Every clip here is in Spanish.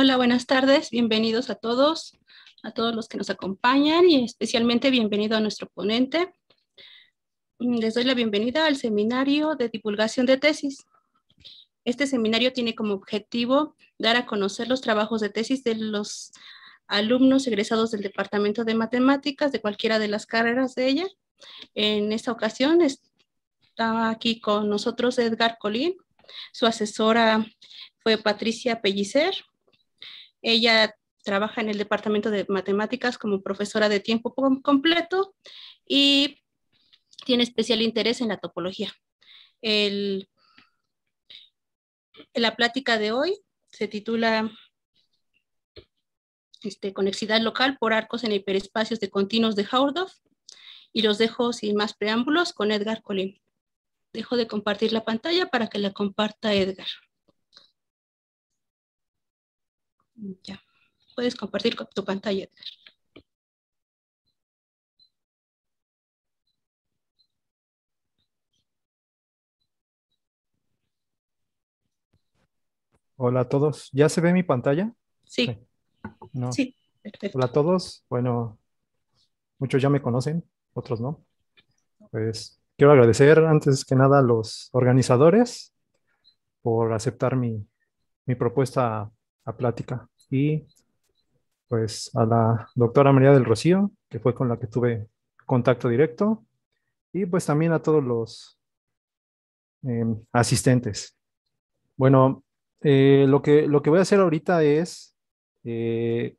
Hola, buenas tardes. Bienvenidos a todos, a todos los que nos acompañan y especialmente bienvenido a nuestro ponente. Mm, les doy la bienvenida al seminario de divulgación de tesis. Este seminario tiene como objetivo dar a conocer los trabajos de tesis de los alumnos egresados del Departamento de Matemáticas de cualquiera de las carreras de ella. En esta ocasión está aquí con nosotros Edgar Colín, su asesora fue Patricia Pellicer ella trabaja en el departamento de matemáticas como profesora de tiempo completo y tiene especial interés en la topología. la plática de hoy se titula este, Conexidad local por arcos en hiperespacios de continuos de Hausdorff" y los dejo sin más preámbulos con Edgar Colín. Dejo de compartir la pantalla para que la comparta Edgar. Ya. Puedes compartir con tu pantalla, Hola a todos. ¿Ya se ve mi pantalla? Sí. No. perfecto. Hola a todos. Bueno, muchos ya me conocen, otros no. Pues quiero agradecer antes que nada a los organizadores por aceptar mi, mi propuesta plática. Y pues a la doctora María del Rocío, que fue con la que tuve contacto directo, y pues también a todos los em, asistentes. Bueno, eh, lo, que, lo que voy a hacer ahorita es, eh,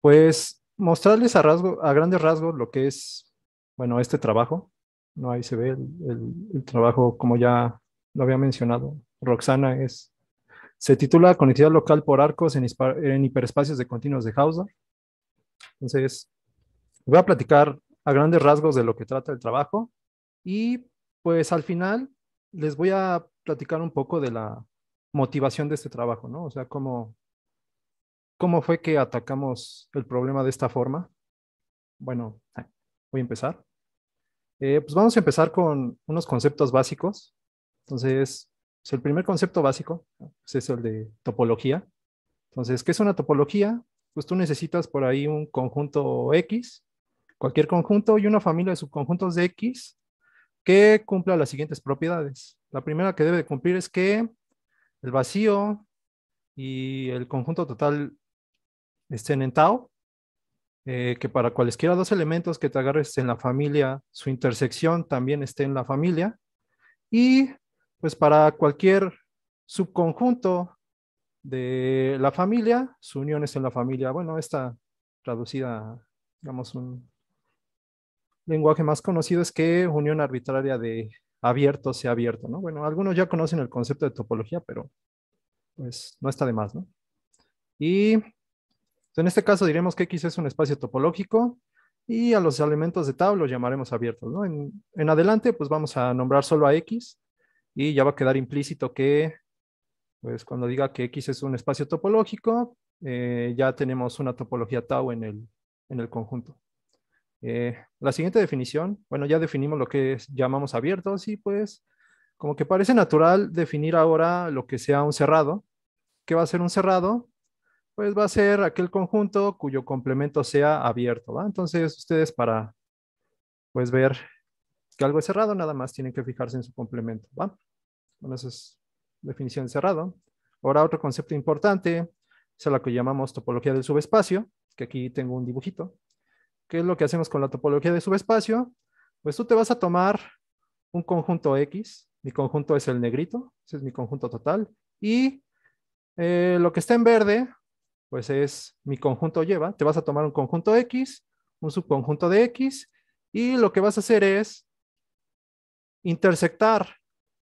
pues, mostrarles a, rasgo, a grandes rasgos lo que es, bueno, este trabajo. No, ahí se ve el trabajo, como ya lo había mencionado. Roxana es se titula Conectividad local por arcos en, hiperespacios de continuos de Hausdorff. Entonces, voy a platicar a grandes rasgos de lo que trata el trabajo y pues al final les voy a platicar un poco de la motivación de este trabajo, ¿no? O sea, cómo, cómo fue que atacamos el problema de esta forma. Bueno, voy a empezar. Eh, pues vamos a empezar con unos conceptos básicos. Entonces, el primer concepto básico pues, es el de topología. Entonces, ¿qué es una topología? Pues tú necesitas por ahí un conjunto X, cualquier conjunto y una familia de subconjuntos de X que cumpla las siguientes propiedades. La primera que debe cumplir es que el vacío y el conjunto total estén en tau, eh, que para cualesquiera dos elementos que te agarres en la familia, su intersección también esté en la familia, y pues para cualquier subconjunto de la familia, su unión es en la familia. Bueno, esta traducida, digamos, un lenguaje más conocido es que unión arbitraria de abierto sea abierto, ¿no? Bueno, algunos ya conocen el concepto de topología, pero pues no está de más, ¿no? Y pues, en este caso diremos que X es un espacio topológico y a los elementos de tab llamaremos abiertos, ¿no? en adelante, pues vamos a nombrar solo a X y ya va a quedar implícito que, pues cuando diga que X es un espacio topológico, eh, ya tenemos una topología tau en el, conjunto. Eh, la siguiente definición, bueno, ya definimos lo que llamamos abiertos y pues como que parece natural definir ahora lo que sea un cerrado. ¿Qué va a ser un cerrado? Pues va a ser aquel conjunto cuyo complemento sea abierto, ¿va? Entonces ustedes para pues ver que algo es cerrado nada más tienen que fijarse en su complemento, ¿va? Bueno, esa es definición de cerrado. Ahora otro concepto importante es a la que llamamos topología del subespacio, que aquí tengo un dibujito. ¿Qué es lo que hacemos con la topología del subespacio? Pues tú te vas a tomar un conjunto X, mi conjunto es el negrito, ese es mi conjunto total, y eh, lo que está en verde, pues es mi conjunto lleva, te vas a tomar un conjunto X, un subconjunto de X, y lo que vas a hacer es intersectar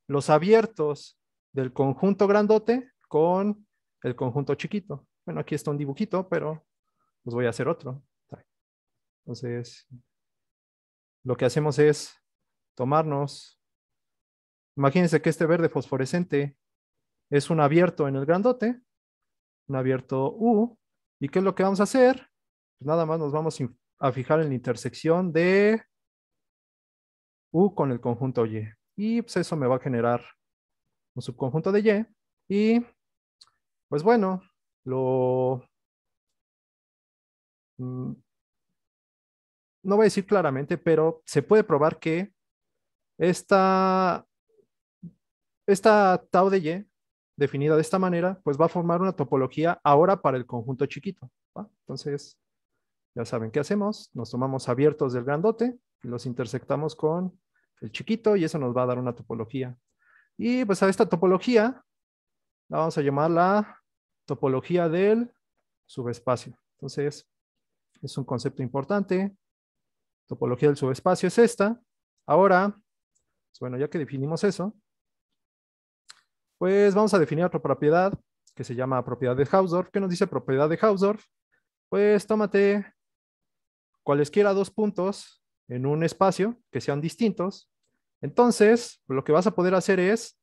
los abiertos del conjunto grandote con el conjunto chiquito. Bueno, aquí está un dibujito, pero pues voy a hacer otro. Entonces, lo que hacemos es tomarnos, imagínense que este verde fosforescente es un abierto en el grandote, un abierto U, ¿y qué es lo que vamos a hacer? Pues nada más nos vamos a fijar en la intersección de U con el conjunto Y y pues eso me va a generar un subconjunto de Y. Y pues bueno, lo... Mm, no voy a decir claramente, pero se puede probar que esta, esta tau de Y definida de esta manera, pues va a formar una topología ahora para el conjunto chiquito. Entonces, ya saben qué hacemos. Nos tomamos abiertos del grandote y los intersectamos con el chiquito y eso nos va a dar una topología. Y pues a esta topología la vamos a llamar la topología del subespacio. Entonces, es un concepto importante. Topología del subespacio es esta. Ahora, pues, bueno, ya que definimos eso, pues vamos a definir otra propiedad que se llama propiedad de Hausdorff. ¿Qué nos dice propiedad de Hausdorff? Pues tómate cualesquiera dos puntos en un espacio que sean distintos entonces, lo que vas a poder hacer es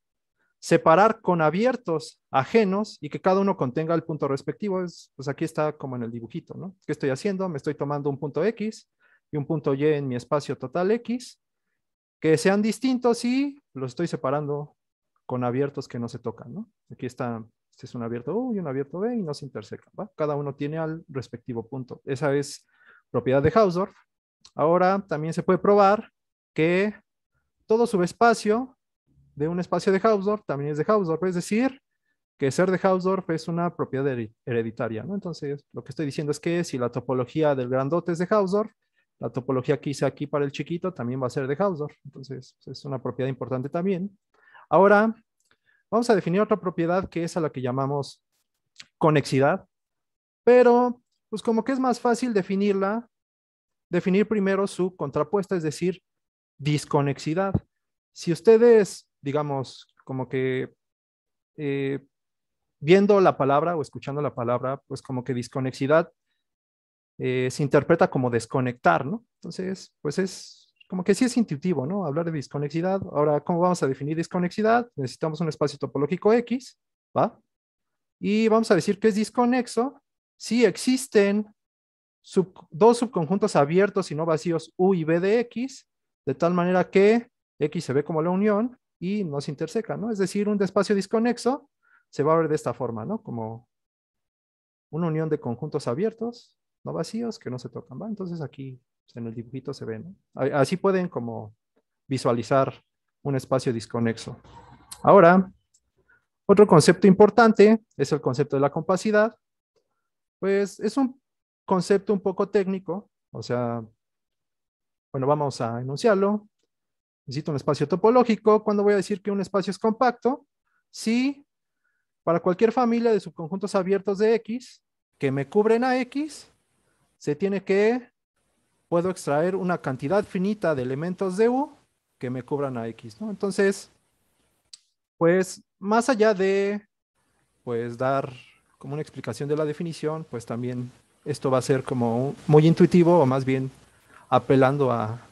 separar con abiertos ajenos y que cada uno contenga el punto respectivo. pues aquí está como en el dibujito, ¿no? ¿Qué estoy haciendo? Me estoy tomando un punto X y un punto Y en mi espacio total X, que sean distintos y los estoy separando con abiertos que no se tocan, ¿no? Aquí está, este es un abierto U y un abierto B y no se intersecan, ¿va? Cada uno tiene al respectivo punto. Esa es propiedad de Hausdorff. Ahora también se puede probar que todo subespacio de un espacio de Hausdorff también es de Hausdorff, es decir, que ser de Hausdorff es una propiedad hereditaria, ¿no? Entonces, lo que estoy diciendo es que si la topología del grandote es de Hausdorff, la topología que hice aquí para el chiquito también va a ser de Hausdorff, entonces es una propiedad importante también. Ahora, vamos a definir otra propiedad que es a la que llamamos conexidad, pero pues como que es más fácil definirla, definir primero su contrapuesta, es decir, disconexidad. Si ustedes, digamos, como que eh, viendo la palabra o escuchando la palabra, pues como que disconexidad eh, se interpreta como desconectar, ¿no? Entonces, pues es como que sí es intuitivo, ¿no? Hablar de disconexidad. Ahora, ¿cómo vamos a definir disconexidad? Necesitamos un espacio topológico X, ¿va? Y vamos a decir que es disconexo si existen dos subconjuntos abiertos y no vacíos U y B de X de tal manera que X se ve como la unión y no se interseca, ¿no? Es decir, un espacio disconexo se va a ver de esta forma, ¿no? Como una unión de conjuntos abiertos, no vacíos, que no se tocan, ¿va? Entonces aquí pues, en el dibujito se ve, ¿no? Así pueden como visualizar un espacio disconexo. Ahora, otro concepto importante es el concepto de la compacidad. Pues es un concepto un poco técnico, o sea, bueno, vamos a enunciarlo. Necesito un espacio topológico. ¿Cuándo voy a decir que un espacio es compacto? Si, para cualquier familia de subconjuntos abiertos de X que me cubren a X, se tiene que, puedo extraer una cantidad finita de elementos de U que me cubran a X, Entonces, pues más allá de, pues dar como una explicación de la definición, pues también esto va a ser como muy intuitivo o más bien apelando a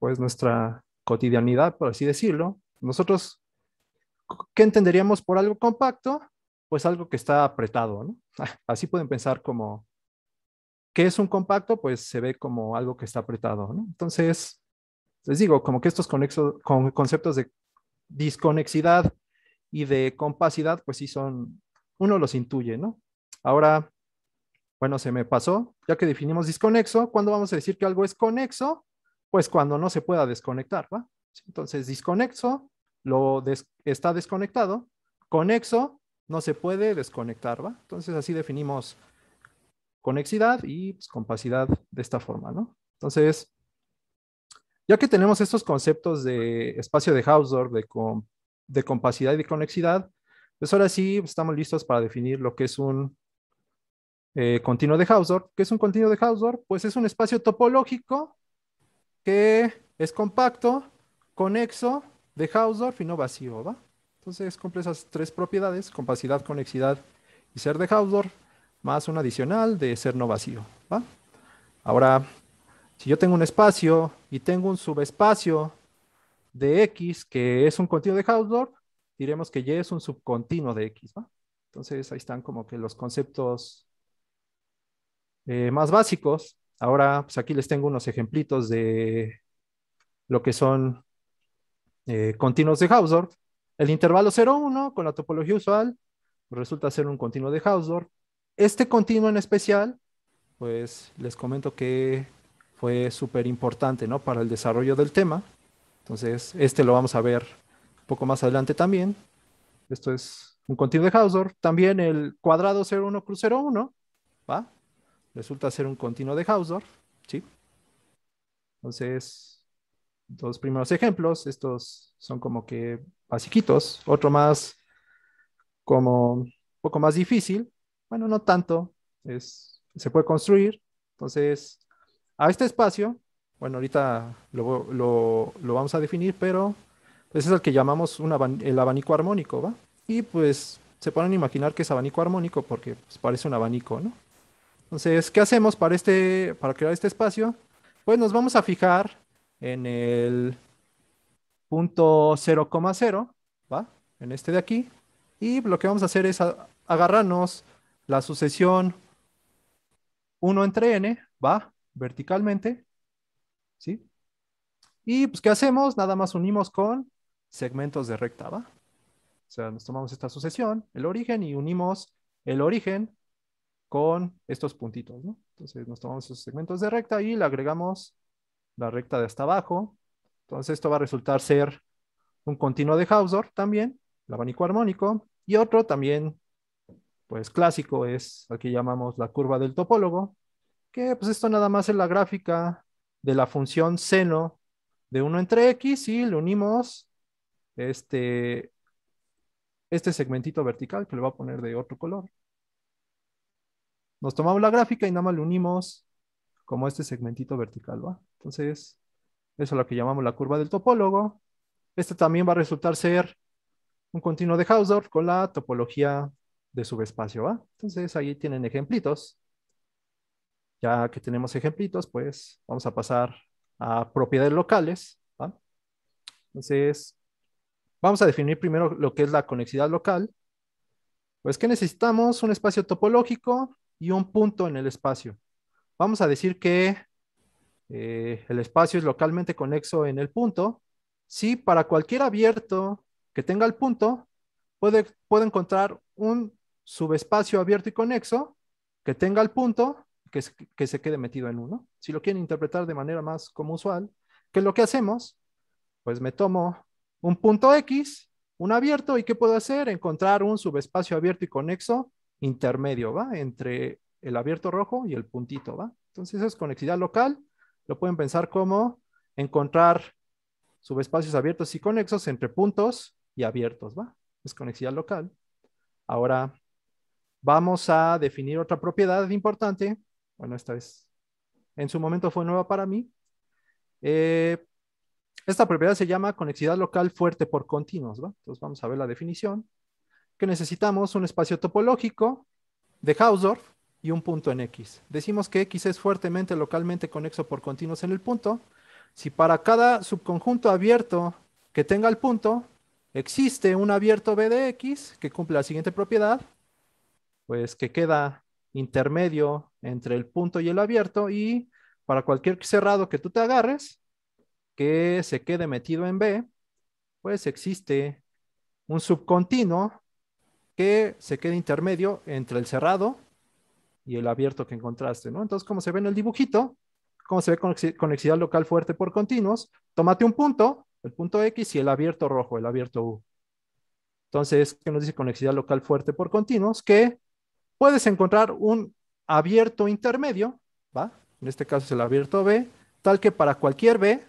pues nuestra cotidianidad, por así decirlo. Nosotros, ¿qué entenderíamos por algo compacto? Pues algo que está apretado, Así pueden pensar como, ¿qué es un compacto? Pues se ve como algo que está apretado, Entonces, les digo, como que estos con conceptos de disconexidad y de compacidad, pues sí son, uno los intuye, ¿no? Ahora, bueno, se me pasó, ya que definimos disconexo, ¿cuándo vamos a decir que algo es conexo? Pues cuando no se pueda desconectar, ¿va? Entonces, disconexo lo está desconectado, conexo no se puede desconectar, ¿va? Entonces, así definimos conexidad y pues, compacidad de esta forma, ¿no? Entonces, ya que tenemos estos conceptos de espacio de Hausdorff, de, de compacidad y de conexidad, pues ahora sí estamos listos para definir lo que es un eh, continuo de Hausdorff. ¿Qué es un continuo de Hausdorff? Pues es un espacio topológico que es compacto, conexo, de Hausdorff y no vacío, ¿va? Entonces cumple esas tres propiedades, compacidad, conexidad y ser de Hausdorff, más un adicional de ser no vacío, ¿va? Ahora, si yo tengo un espacio y tengo un subespacio de X que es un continuo de Hausdorff, diremos que Y es un subcontinuo de X, ¿va? Entonces ahí están como que los conceptos eh, más básicos. Ahora, pues aquí les tengo unos ejemplitos de lo que son eh, continuos de Hausdorff. El intervalo 0,1 con la topología usual resulta ser un continuo de Hausdorff. Este continuo en especial, pues les comento que fue súper importante ¿no? para el desarrollo del tema. Entonces, este lo vamos a ver un poco más adelante también. Esto es un continuo de Hausdorff. También el cuadrado 0,1 cruz 0,1, ¿va? resulta ser un continuo de Hausdorff, ¿sí? Entonces, dos primeros ejemplos, estos son como que basiquitos, otro más como un poco más difícil, bueno, no tanto, es, se puede construir, entonces, a este espacio, bueno, ahorita lo, lo, vamos a definir, pero pues es el que llamamos el abanico armónico, ¿va? Y pues se pueden imaginar que es abanico armónico porque pues, parece un abanico, ¿no? Entonces, ¿qué hacemos para, este, para crear este espacio? Pues nos vamos a fijar en el punto 0,0, ¿va? En este de aquí. Y lo que vamos a hacer es agarrarnos la sucesión 1 entre n, ¿va? Verticalmente, ¿sí? Y pues, ¿qué hacemos? Nada más unimos con segmentos de recta, ¿va? O sea, nos tomamos esta sucesión, el origen, y unimos el origen con estos puntitos, ¿no? Entonces nos tomamos esos segmentos de recta y le agregamos la recta de hasta abajo. Entonces esto va a resultar ser un continuo de Hausdorff también, el abanico armónico, y otro también, pues clásico, es lo que llamamos la curva del topólogo, que pues esto nada más es la gráfica de la función seno de 1 entre x y le unimos este, este segmentito vertical que le va a poner de otro color nos tomamos la gráfica y nada más le unimos como este segmentito vertical, Entonces, eso es lo que llamamos la curva del topólogo. Este también va a resultar ser un continuo de Hausdorff con la topología de subespacio, Entonces, ahí tienen ejemplitos. Ya que tenemos ejemplitos, pues vamos a pasar a propiedades locales, Entonces, vamos a definir primero lo que es la conexidad local. Pues que necesitamos un espacio topológico y un punto en el espacio. Vamos a decir que eh, el espacio es localmente conexo en el punto. Si para cualquier abierto que tenga el punto, puede, puede encontrar un subespacio abierto y conexo que tenga el punto que, que se quede metido en uno. Si lo quieren interpretar de manera más como usual, que lo que hacemos? Pues me tomo un punto X, un abierto, ¿y qué puedo hacer? Encontrar un subespacio abierto y conexo intermedio, ¿va? Entre el abierto rojo y el puntito, ¿va? Entonces eso es conexidad local, lo pueden pensar como encontrar subespacios abiertos y conexos entre puntos y abiertos, ¿va? Es conexidad local. Ahora vamos a definir otra propiedad importante. Bueno, esta es, en su momento fue nueva para mí. Eh, esta propiedad se llama conexidad local fuerte por continuos, ¿va? Entonces vamos a ver la definición que necesitamos un espacio topológico de Hausdorff y un punto en X. Decimos que X es fuertemente localmente conexo por continuos en el punto. Si para cada subconjunto abierto que tenga el punto existe un abierto B de X que cumple la siguiente propiedad, pues que queda intermedio entre el punto y el abierto y para cualquier cerrado que tú te agarres, que se quede metido en B, pues existe un subcontinuo que se quede intermedio entre el cerrado y el abierto que encontraste, ¿no? Entonces, como se ve en el dibujito, como se ve conexidad local fuerte por continuos, tómate un punto, el punto X y el abierto rojo, el abierto U. Entonces, ¿qué nos dice conexidad local fuerte por continuos? Que puedes encontrar un abierto intermedio, ¿va? En este caso es el abierto B, tal que para cualquier B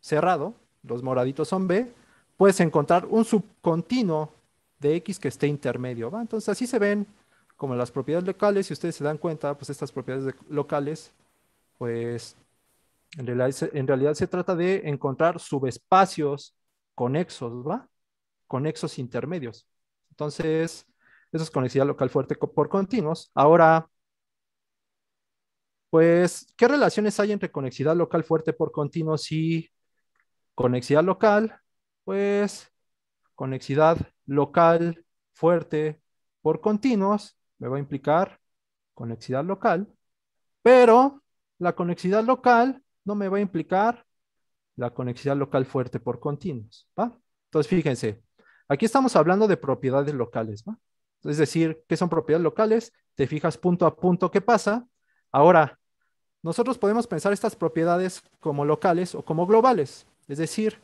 cerrado, los moraditos son B, puedes encontrar un subcontinuo de X que esté intermedio. ¿va? Entonces así se ven como las propiedades locales, si ustedes se dan cuenta, pues estas propiedades locales, pues en realidad, en realidad se trata de encontrar subespacios conexos, ¿va? Conexos intermedios. Entonces, eso es conexidad local fuerte por continuos. Ahora, pues, ¿qué relaciones hay entre conexidad local fuerte por continuos y conexidad local? Pues, conexidad local fuerte por continuos me va a implicar conexidad local, pero la conexidad local no me va a implicar la conexidad local fuerte por continuos, Entonces, fíjense, aquí estamos hablando de propiedades locales, ¿va? Es decir, ¿qué son propiedades locales? Te fijas punto a punto qué pasa. Ahora, nosotros podemos pensar estas propiedades como locales o como globales. Es decir,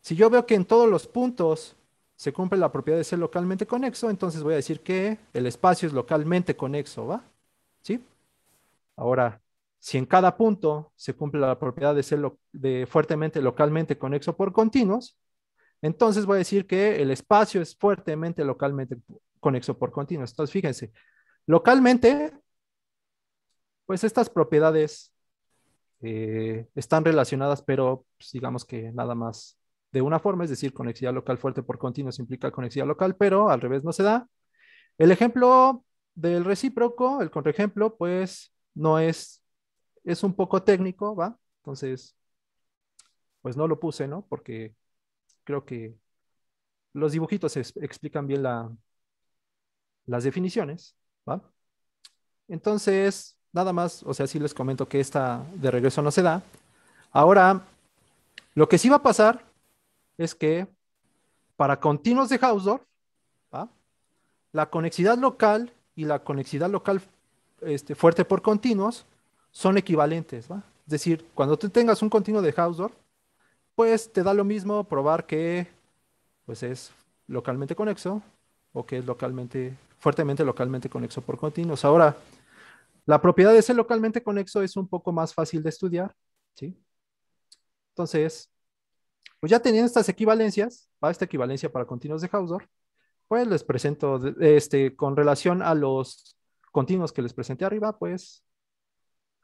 si yo veo que en todos los puntos se cumple la propiedad de ser localmente conexo, entonces voy a decir que el espacio es localmente conexo, ¿va? ¿Sí? Ahora, si en cada punto se cumple la propiedad de ser de fuertemente localmente conexo por continuos, entonces voy a decir que el espacio es fuertemente localmente conexo por continuos. Entonces, fíjense, localmente, pues estas propiedades eh, están relacionadas, pero pues, digamos que nada más de una forma, es decir, conexión local fuerte por continuos implica conexión local, pero al revés no se da. El ejemplo del recíproco, el contraejemplo, pues no es, es un poco técnico, ¿va? Entonces, pues no lo puse, ¿no? Porque creo que los dibujitos explican bien la, las definiciones, ¿va? Entonces, nada más, o sea, sí les comento que esta de regreso no se da. Ahora, lo que sí va a pasar es que para continuos de Hausdorff, la conexidad local y la conexidad local este, fuerte por continuos son equivalentes. Es decir, cuando tú tengas un continuo de Hausdorff, pues te da lo mismo probar que pues es localmente conexo o que es localmente, fuertemente localmente conexo por continuos. Ahora, la propiedad de ser localmente conexo es un poco más fácil de estudiar, ¿sí? Entonces, pues ya teniendo estas equivalencias, esta equivalencia para continuos de Hausdorff, pues les presento este, con relación a los continuos que les presenté arriba, pues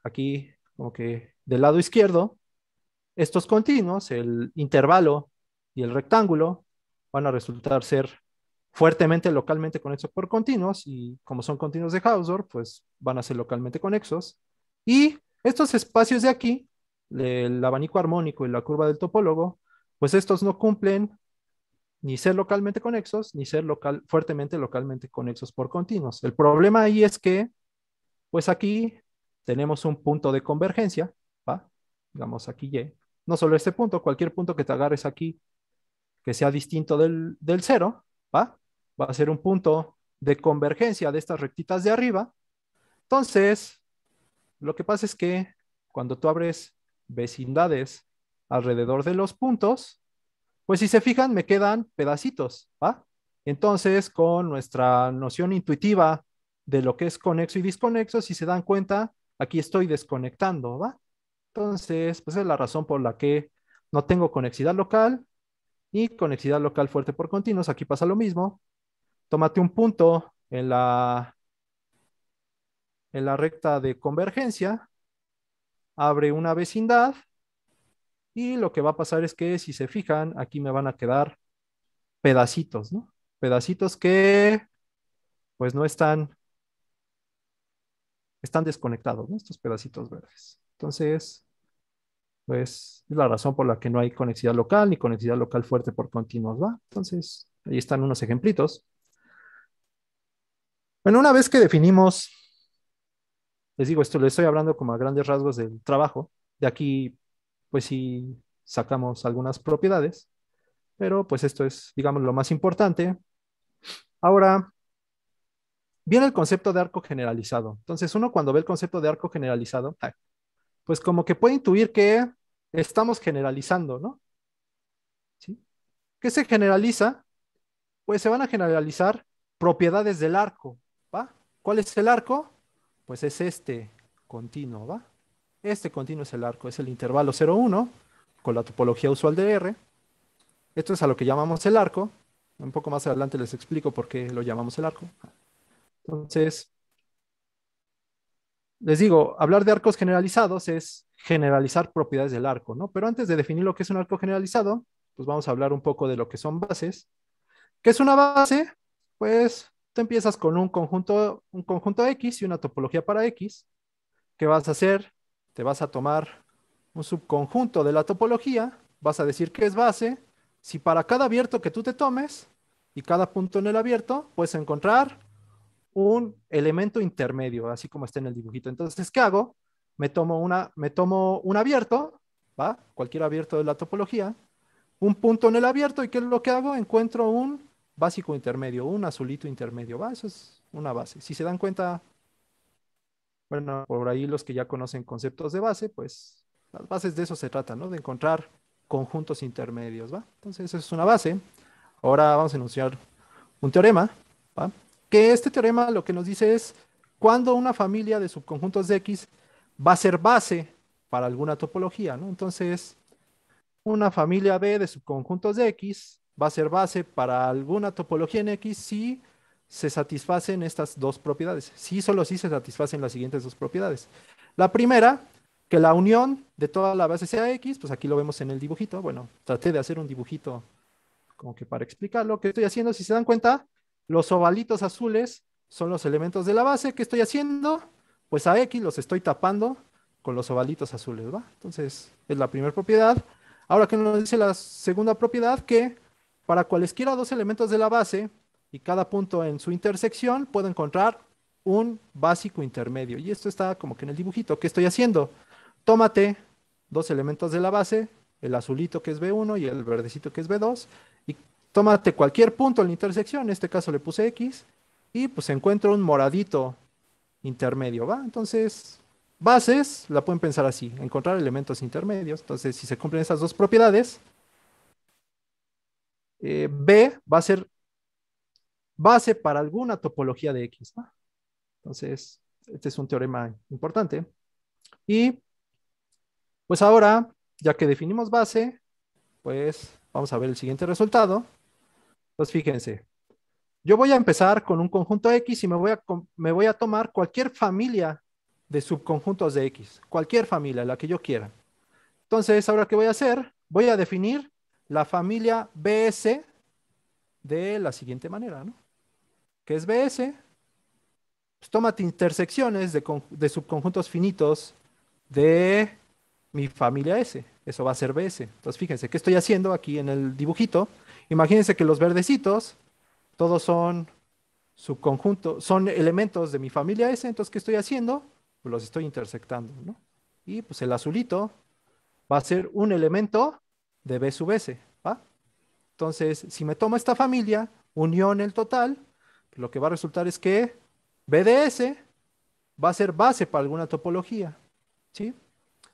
aquí como que del lado izquierdo, estos continuos, el intervalo y el rectángulo, van a resultar ser fuertemente localmente conexos por continuos y como son continuos de Hausdorff, pues van a ser localmente conexos. Y estos espacios de aquí, el abanico armónico y la curva del topólogo, pues estos no cumplen ni ser localmente conexos, ni ser local, fuertemente localmente conexos por continuos. El problema ahí es que, pues aquí tenemos un punto de convergencia, ¿va? digamos aquí Y. No solo este punto, cualquier punto que te agarres aquí que sea distinto del, del cero, ¿va? va a ser un punto de convergencia de estas rectitas de arriba. Entonces, lo que pasa es que cuando tú abres vecindades alrededor de los puntos, pues si se fijan, me quedan pedacitos, ¿va? Entonces, con nuestra noción intuitiva de lo que es conexo y desconexo si se dan cuenta, aquí estoy desconectando, ¿va? Entonces, pues es la razón por la que no tengo conexidad local y conexidad local fuerte por continuos. Aquí pasa lo mismo. Tómate un punto en la, en la recta de convergencia, abre una vecindad y lo que va a pasar es que si se fijan, aquí me van a quedar pedacitos, ¿no? Pedacitos que pues no están, están desconectados, ¿no? Estos pedacitos verdes. Entonces, pues es la razón por la que no hay conectividad local ni conectividad local fuerte por continuos, ¿va? Entonces, ahí están unos ejemplitos. Bueno, una vez que definimos, les digo esto, les estoy hablando como a grandes rasgos del trabajo, de aquí pues si sacamos algunas propiedades, pero pues esto es, digamos, lo más importante. Ahora, viene el concepto de arco generalizado. Entonces, uno cuando ve el concepto de arco generalizado, pues como que puede intuir que estamos generalizando, ¿no? ¿Qué se generaliza? Pues se van a generalizar propiedades del arco, ¿va? ¿Cuál es el arco? Pues es este continuo, ¿va? Este continuo es el arco, es el intervalo 0,1 con la topología usual de R. Esto es a lo que llamamos el arco. Un poco más adelante les explico por qué lo llamamos el arco. Entonces, les digo, hablar de arcos generalizados es generalizar propiedades del arco, ¿no? Pero antes de definir lo que es un arco generalizado, pues vamos a hablar un poco de lo que son bases. ¿Qué es una base? Pues tú empiezas con un conjunto, un conjunto X y una topología para X, que vas a hacer te vas a tomar un subconjunto de la topología, vas a decir que es base, si para cada abierto que tú te tomes y cada punto en el abierto, puedes encontrar un elemento intermedio, así como está en el dibujito. Entonces, ¿qué hago? Me tomo, una, me tomo un abierto, ¿va? Cualquier abierto de la topología, un punto en el abierto, ¿y qué es lo que hago? Encuentro un básico intermedio, un azulito intermedio, ¿va? Eso es una base. Si se dan cuenta, bueno, por ahí los que ya conocen conceptos de base, pues las bases de eso se trata, ¿no? De encontrar conjuntos intermedios, ¿va? Entonces, eso es una base. Ahora vamos a enunciar un teorema, ¿va? Que este teorema lo que nos dice es cuando una familia de subconjuntos de X va a ser base para alguna topología, ¿no? Entonces, una familia B de subconjuntos de X va a ser base para alguna topología en X si se satisfacen estas dos propiedades. Sí, solo sí se satisfacen las siguientes dos propiedades. La primera, que la unión de toda la base sea X, pues aquí lo vemos en el dibujito. Bueno, traté de hacer un dibujito como que para explicar lo que estoy haciendo. Si se dan cuenta, los ovalitos azules son los elementos de la base. ¿Qué estoy haciendo? Pues a X los estoy tapando con los ovalitos azules, ¿va? Entonces, es la primera propiedad. Ahora ¿qué nos dice la segunda propiedad, que para cualesquiera dos elementos de la base, y cada punto en su intersección puedo encontrar un básico intermedio. Y esto está como que en el dibujito. ¿Qué estoy haciendo? Tómate dos elementos de la base, el azulito que es B1 y el verdecito que es B2, y tómate cualquier punto en la intersección, en este caso le puse X, y pues encuentro un moradito intermedio, ¿va? Entonces, bases la pueden pensar así, encontrar elementos intermedios. Entonces, si se cumplen esas dos propiedades, eh, B va a ser base para alguna topología de X. ¿no? Entonces, este es un teorema importante. Y pues ahora, ya que definimos base, pues vamos a ver el siguiente resultado. Pues fíjense, yo voy a empezar con un conjunto X y me voy a, me voy a tomar cualquier familia de subconjuntos de X, cualquier familia, la que yo quiera. Entonces, ahora qué voy a hacer? Voy a definir la familia BS de la siguiente manera, ¿no? que es BS, pues tómate intersecciones de, subconjuntos finitos de mi familia S. Eso va a ser BS. Entonces, fíjense, ¿qué estoy haciendo aquí en el dibujito? Imagínense que los verdecitos, todos son subconjuntos, son elementos de mi familia S. Entonces, ¿qué estoy haciendo? Pues los estoy intersectando, ¿no? Y pues el azulito va a ser un elemento de B sub S, ¿va? Entonces, si me tomo esta familia, unión el total, lo que va a resultar es que BDS va a ser base para alguna topología. ¿sí?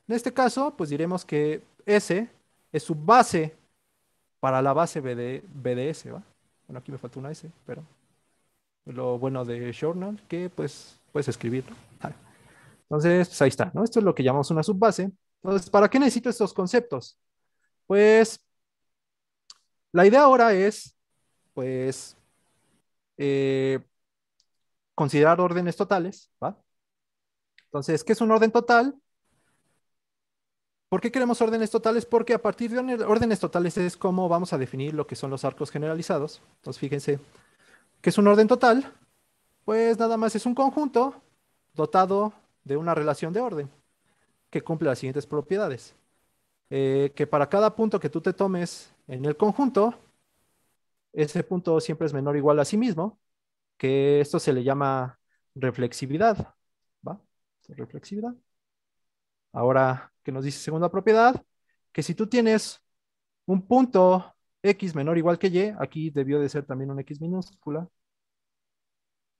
En este caso, pues diremos que S es su base para la base BDS. Bueno, aquí me falta una S, pero lo bueno de Journal, que pues puedes escribirlo. Entonces, pues, ahí está, ¿no? Esto es lo que llamamos una subbase. Entonces, ¿para qué necesito estos conceptos? Pues, la idea ahora es, pues, eh, considerar órdenes totales, Entonces, ¿qué es un orden total? ¿Por qué queremos órdenes totales? Porque a partir de órdenes totales es como vamos a definir lo que son los arcos generalizados. Entonces, fíjense, ¿qué es un orden total? Pues nada más es un conjunto dotado de una relación de orden que cumple las siguientes propiedades. Eh, que para cada punto que tú te tomes en el conjunto, ese punto siempre es menor o igual a sí mismo, que esto se le llama reflexividad. ¿Va? Reflexividad. Ahora, ¿qué nos dice segunda propiedad? Que si tú tienes un punto x menor o igual que y, aquí debió de ser también un x minúscula,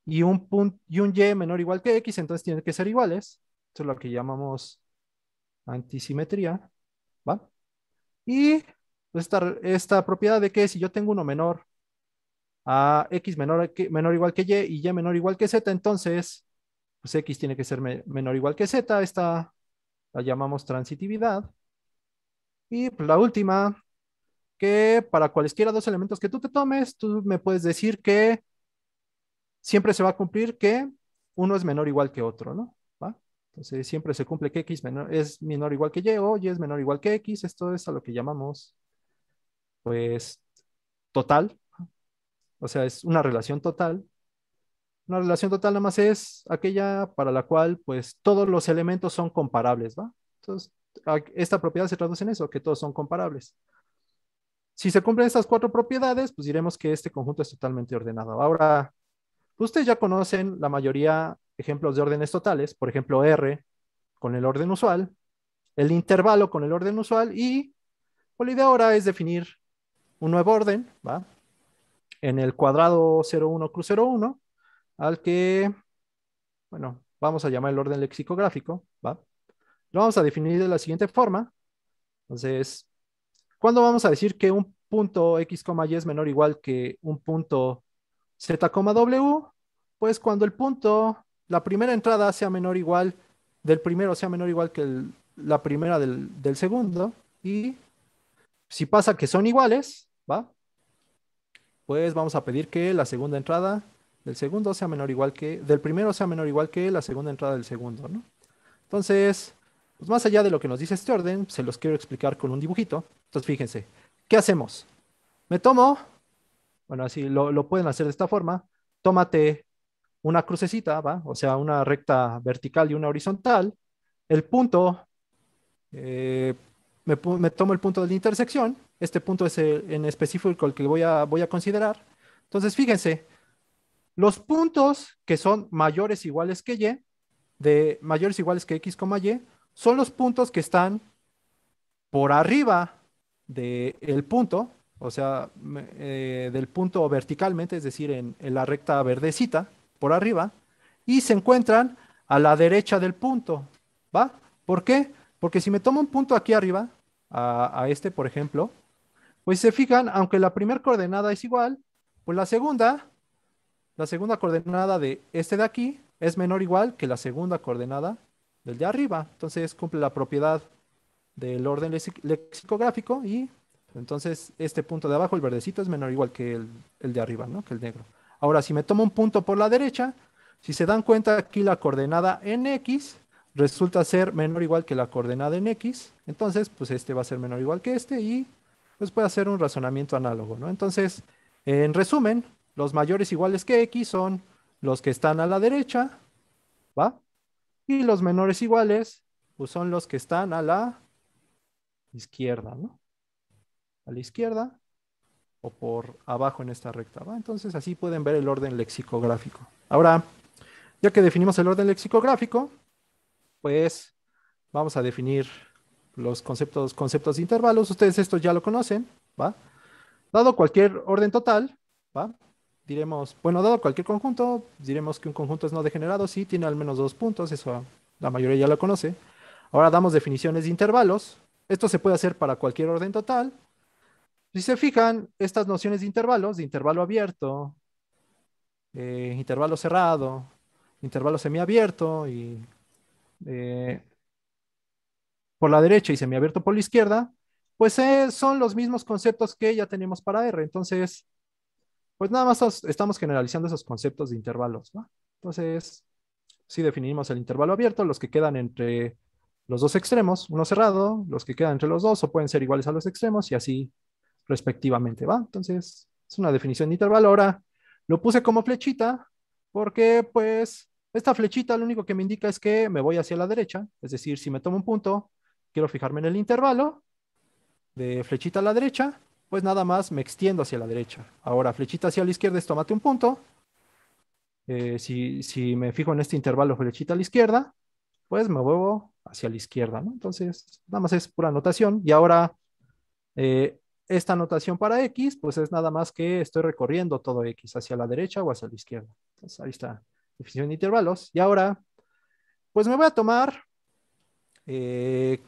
y un, punto, y un y menor o igual que x, entonces tienen que ser iguales. Esto es lo que llamamos antisimetría. ¿Va? Y esta, esta propiedad de que si yo tengo uno menor a x menor, menor igual que y y y menor igual que z, entonces pues x tiene que ser menor igual que z, esta la llamamos transitividad. Y pues la última, que para cualesquiera dos elementos que tú te tomes, tú me puedes decir que siempre se va a cumplir que uno es menor igual que otro, ¿no? Entonces siempre se cumple que x es menor igual que y o y es menor igual que x, esto es a lo que llamamos pues total, o sea, es una relación total. Una relación total nada más es aquella para la cual pues todos los elementos son comparables, ¿va? Entonces, esta propiedad se traduce en eso, que todos son comparables. Si se cumplen estas cuatro propiedades, pues diremos que este conjunto es totalmente ordenado. Ahora, ustedes ya conocen la mayoría ejemplos de órdenes totales, por ejemplo, R con el orden usual, el intervalo con el orden usual y pues, la idea ahora es definir un nuevo orden, ¿va? En el cuadrado 01 cruz 01, al que, bueno, vamos a llamar el orden lexicográfico, ¿va? Lo vamos a definir de la siguiente forma. Entonces, ¿cuándo vamos a decir que un punto x, y es menor o igual que un punto z, w? Pues cuando el punto, la primera entrada sea menor o igual, del primero sea menor o igual que la primera del segundo, y si pasa que son iguales, ¿va? Pues vamos a pedir que la segunda entrada del segundo sea menor igual que, del primero sea menor igual que la segunda entrada del segundo, ¿no? Entonces, pues más allá de lo que nos dice este orden, se los quiero explicar con un dibujito. Entonces, fíjense, ¿qué hacemos? Me tomo, bueno, así lo, lo pueden hacer de esta forma, tómate una crucecita, ¿va? O sea, una recta vertical y una horizontal. El punto, eh, me, tomo el punto de la intersección, este punto es el, en específico el que voy a, voy a considerar. Entonces, fíjense, los puntos que son mayores iguales que y, de mayores iguales que x, y, son los puntos que están por arriba del el punto, o sea, eh, del punto verticalmente, es decir, en, en, la recta verdecita, por arriba, y se encuentran a la derecha del punto, ¿va? ¿Por qué? Porque si me tomo un punto aquí arriba, a, este por ejemplo, pues se fijan, aunque la primera coordenada es igual, pues la segunda, la segunda coordenada de este de aquí es menor o igual que la segunda coordenada del de arriba. Entonces cumple la propiedad del orden lexicográfico y pues, entonces este punto de abajo, el verdecito, es menor o igual que el, de arriba, ¿no? Que el negro. Ahora, si me tomo un punto por la derecha, si se dan cuenta aquí la coordenada en X resulta ser menor o igual que la coordenada en x, entonces pues este va a ser menor o igual que este y pues puede hacer un razonamiento análogo, ¿no? Entonces, en resumen, los mayores iguales que x son los que están a la derecha, ¿va? Y los menores iguales pues son los que están a la izquierda, ¿no? A la izquierda o por abajo en esta recta, ¿va? Entonces así pueden ver el orden lexicográfico. Ahora, ya que definimos el orden lexicográfico, pues vamos a definir los conceptos, conceptos de intervalos. Ustedes esto ya lo conocen, ¿va? Dado cualquier orden total, ¿va? Diremos, bueno, dado cualquier conjunto, diremos que un conjunto es no degenerado sí, tiene al menos dos puntos, eso la mayoría ya lo conoce. Ahora damos definiciones de intervalos. Esto se puede hacer para cualquier orden total. Si se fijan, estas nociones de intervalos, de intervalo abierto, eh, intervalo cerrado, intervalo semiabierto y eh, por la derecha y semiabierto por la izquierda, pues eh, son los mismos conceptos que ya tenemos para R. Entonces, pues nada más estamos generalizando esos conceptos de intervalos. ¿no? Entonces, si definimos el intervalo abierto, los que quedan entre los dos extremos, uno cerrado, los que quedan entre los dos o pueden ser iguales a los extremos y así respectivamente, ¿va? Entonces, es una definición de intervalo. Ahora, lo puse como flechita porque, pues, esta flechita lo único que me indica es que me voy hacia la derecha, es decir, si me tomo un punto, quiero fijarme en el intervalo, de flechita a la derecha, pues nada más me extiendo hacia la derecha. Ahora, flechita hacia la izquierda es tomate un punto. Eh, si, me fijo en este intervalo, flechita a la izquierda, pues me muevo hacia la izquierda, Entonces, nada más es pura notación. Y ahora, eh, esta notación para X, pues es nada más que estoy recorriendo todo X hacia la derecha o hacia la izquierda. Entonces, ahí está definición de intervalos. Y ahora, pues me voy a tomar eh,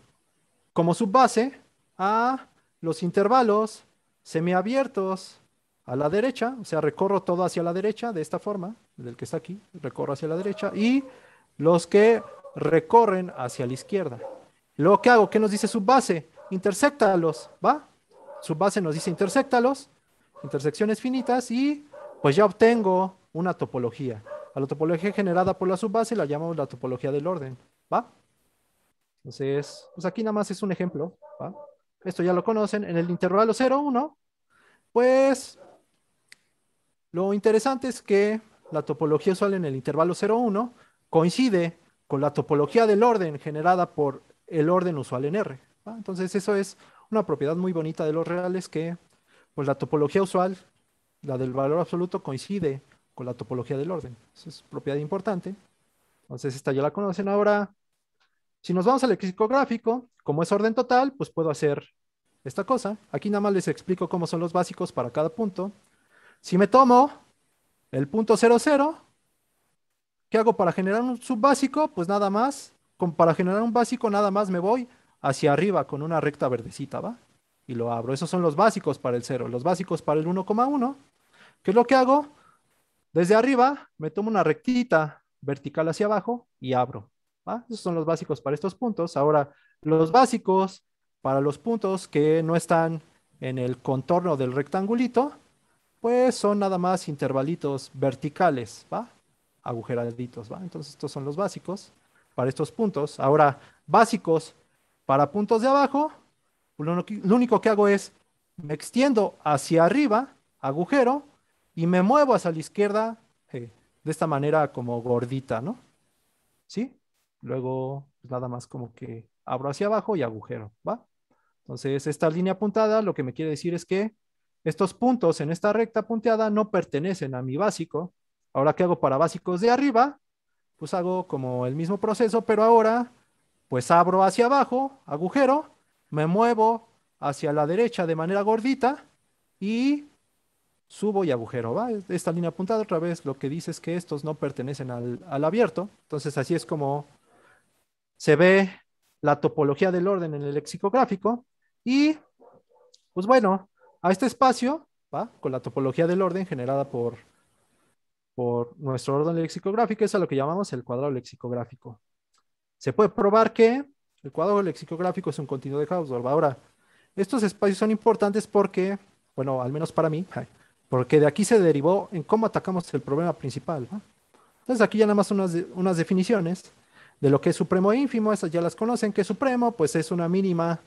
como subbase a los intervalos semiabiertos a la derecha, o sea, recorro todo hacia la derecha de esta forma, del que está aquí, recorro hacia la derecha, y los que recorren hacia la izquierda. Luego, ¿qué hago? ¿Qué nos dice subbase? Intersectalos, ¿va? Subbase nos dice intersectalos, intersecciones finitas, y pues ya obtengo una topología. A la topología generada por la subbase la llamamos la topología del orden, ¿va? Entonces, pues aquí nada más es un ejemplo, Esto ya lo conocen. En el intervalo 0, 1, pues lo interesante es que la topología usual en el intervalo 0, 1 coincide con la topología del orden generada por el orden usual en R. Entonces, eso es una propiedad muy bonita de los reales que, pues la topología usual, la del valor absoluto, coincide con la topología del orden. Esa es propiedad importante. Entonces, esta ya la conocen ahora. Si nos vamos al lexicográfico, como es orden total, pues puedo hacer esta cosa. Aquí nada más les explico cómo son los básicos para cada punto. Si me tomo el punto 00, ¿qué hago para generar un subbásico? Pues nada más, para generar un básico nada más me voy hacia arriba con una recta verdecita, ¿va? Y lo abro. Esos son los básicos para el 0, los básicos para el 1,1. ¿Qué es lo que hago? Desde arriba me tomo una rectita vertical hacia abajo y abro. ¿va? Esos son los básicos para estos puntos. Ahora, los básicos para los puntos que no están en el contorno del rectangulito, pues son nada más intervalitos verticales, ¿va? Agujeraditos, ¿va? Entonces estos son los básicos para estos puntos. Ahora, básicos para puntos de abajo, lo único que hago es me extiendo hacia arriba, agujero, y me muevo hacia la izquierda eh, de esta manera como gordita, ¿no? ¿Sí? Luego pues nada más como que abro hacia abajo y agujero, ¿va? Entonces esta línea apuntada lo que me quiere decir es que estos puntos en esta recta punteada no pertenecen a mi básico. Ahora, ¿qué hago para básicos de arriba? Pues hago como el mismo proceso, pero ahora pues abro hacia abajo, agujero, me muevo hacia la derecha de manera gordita y subo y agujero, va, esta línea apuntada otra vez lo que dice es que estos no pertenecen al, abierto, entonces así es como se ve la topología del orden en el lexicográfico y pues bueno, a este espacio, ¿va? con la topología del orden generada por, por nuestro orden lexicográfico, es a lo que llamamos el cuadrado lexicográfico. Se puede probar que el cuadrado lexicográfico es un continuo de Hausdorff. Ahora, estos espacios son importantes porque, bueno, al menos para mí, porque de aquí se derivó en cómo atacamos el problema principal. Entonces aquí ya nada más unas, definiciones de lo que es supremo e ínfimo, esas ya las conocen, que supremo pues es una mínima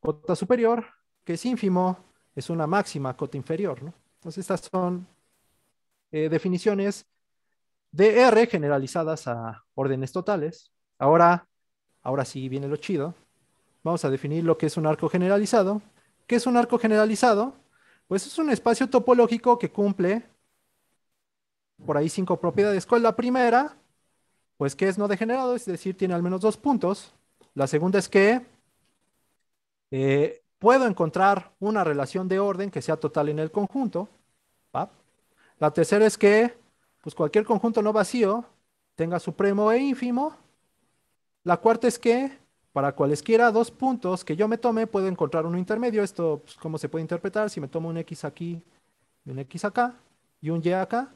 cota superior, que es ínfimo es una máxima cota inferior. Entonces estas son eh, definiciones de R generalizadas a órdenes totales. Ahora, ahora sí viene lo chido. Vamos a definir lo que es un arco generalizado. ¿Qué es un arco generalizado? Pues es un espacio topológico que cumple por ahí cinco propiedades. ¿Cuál es la primera? Pues que es no degenerado, es decir, tiene al menos dos puntos. La segunda es que eh, puedo encontrar una relación de orden que sea total en el conjunto. La tercera es que pues cualquier conjunto no vacío tenga supremo e ínfimo. La cuarta es que para cualesquiera dos puntos que yo me tome, puedo encontrar uno intermedio. Esto, pues, ¿cómo se puede interpretar? Si me tomo un X aquí, un X acá y un Y acá,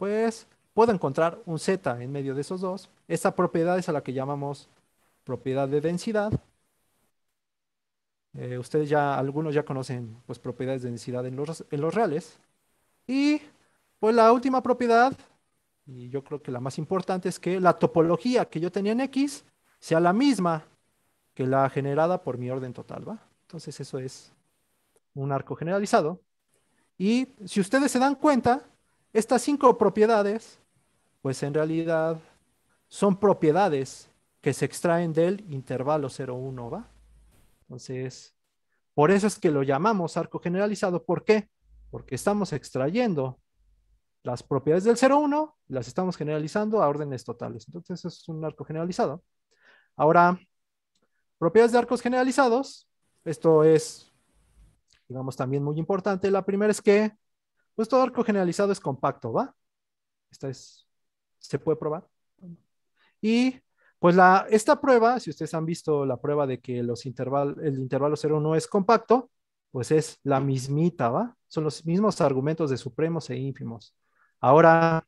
pues puedo encontrar un Z en medio de esos dos. Esta propiedad es a la que llamamos propiedad de densidad. Eh, ustedes ya, algunos ya conocen pues, propiedades de densidad en los, en los reales. Y pues la última propiedad, y yo creo que la más importante, es que la topología que yo tenía en X sea la misma que la generada por mi orden total, ¿va? Entonces eso es un arco generalizado. Y si ustedes se dan cuenta, estas cinco propiedades, pues en realidad son propiedades que se extraen del intervalo 1, ¿va? Entonces, por eso es que lo llamamos arco generalizado. ¿Por qué? Porque estamos extrayendo las propiedades del 0,1, las estamos generalizando a órdenes totales. Entonces, eso es un arco generalizado. Ahora, Propiedades de arcos generalizados. Esto es, digamos, también muy importante. La primera es que, pues todo arco generalizado es compacto, ¿va? Esta es, se puede probar. Y pues la, esta prueba, si ustedes han visto la prueba de que los intervalos, el intervalo 0 no es compacto, pues es la mismita, ¿va? Son los mismos argumentos de supremos e ínfimos. Ahora,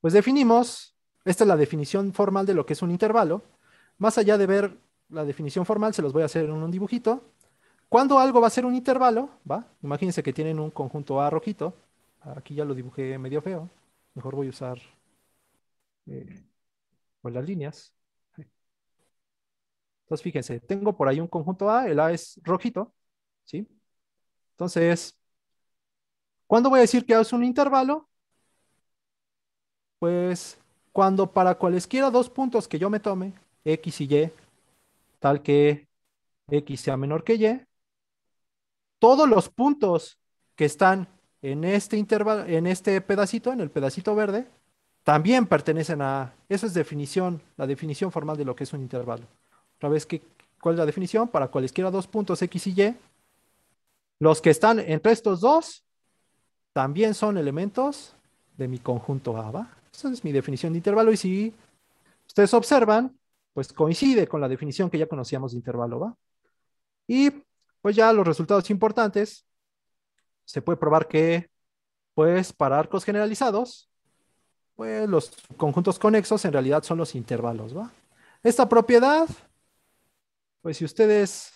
pues definimos, esta es la definición formal de lo que es un intervalo, más allá de ver la definición formal se los voy a hacer en un dibujito. Cuando algo va a ser un intervalo, ¿va? Imagínense que tienen un conjunto A rojito. Aquí ya lo dibujé medio feo. Mejor voy a usar eh, las líneas. Entonces, fíjense, tengo por ahí un conjunto A, el A es rojito, ¿sí? Entonces, ¿cuándo voy a decir que es un intervalo? Pues cuando para cualesquiera dos puntos que yo me tome, X y Y, tal que x sea menor que y, todos los puntos que están en este intervalo, en este pedacito, en el pedacito verde, también pertenecen a. esa es definición, la definición formal de lo que es un intervalo. Otra vez, ¿cuál es la definición? Para cualesquiera dos puntos x y y, los que están entre estos dos también son elementos de mi conjunto A. Esa es mi definición de intervalo. Y si ustedes observan, pues coincide con la definición que ya conocíamos de intervalo, ¿va? Y pues ya los resultados importantes, se puede probar que, pues para arcos generalizados, pues los conjuntos conexos en realidad son los intervalos, ¿va? Esta propiedad, pues si ustedes,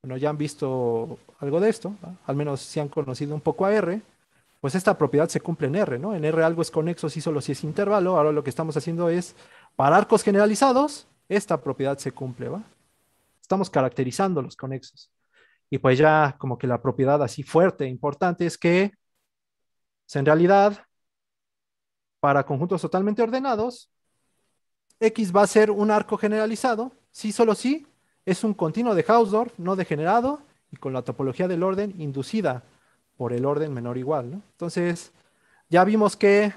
bueno, ya han visto algo de esto, al menos si han conocido un poco a R, pues esta propiedad se cumple en R, ¿no? En R algo es conexo si solo si es intervalo, ahora lo que estamos haciendo es para arcos generalizados, esta propiedad se cumple, ¿va? Estamos caracterizando los conexos. Y pues ya como que la propiedad así fuerte, e importante, es que pues en realidad, para conjuntos totalmente ordenados, X va a ser un arco generalizado, Si solo sí, es un continuo de Hausdorff no degenerado y con la topología del orden inducida por el orden menor o igual. ¿no? Entonces, ya vimos que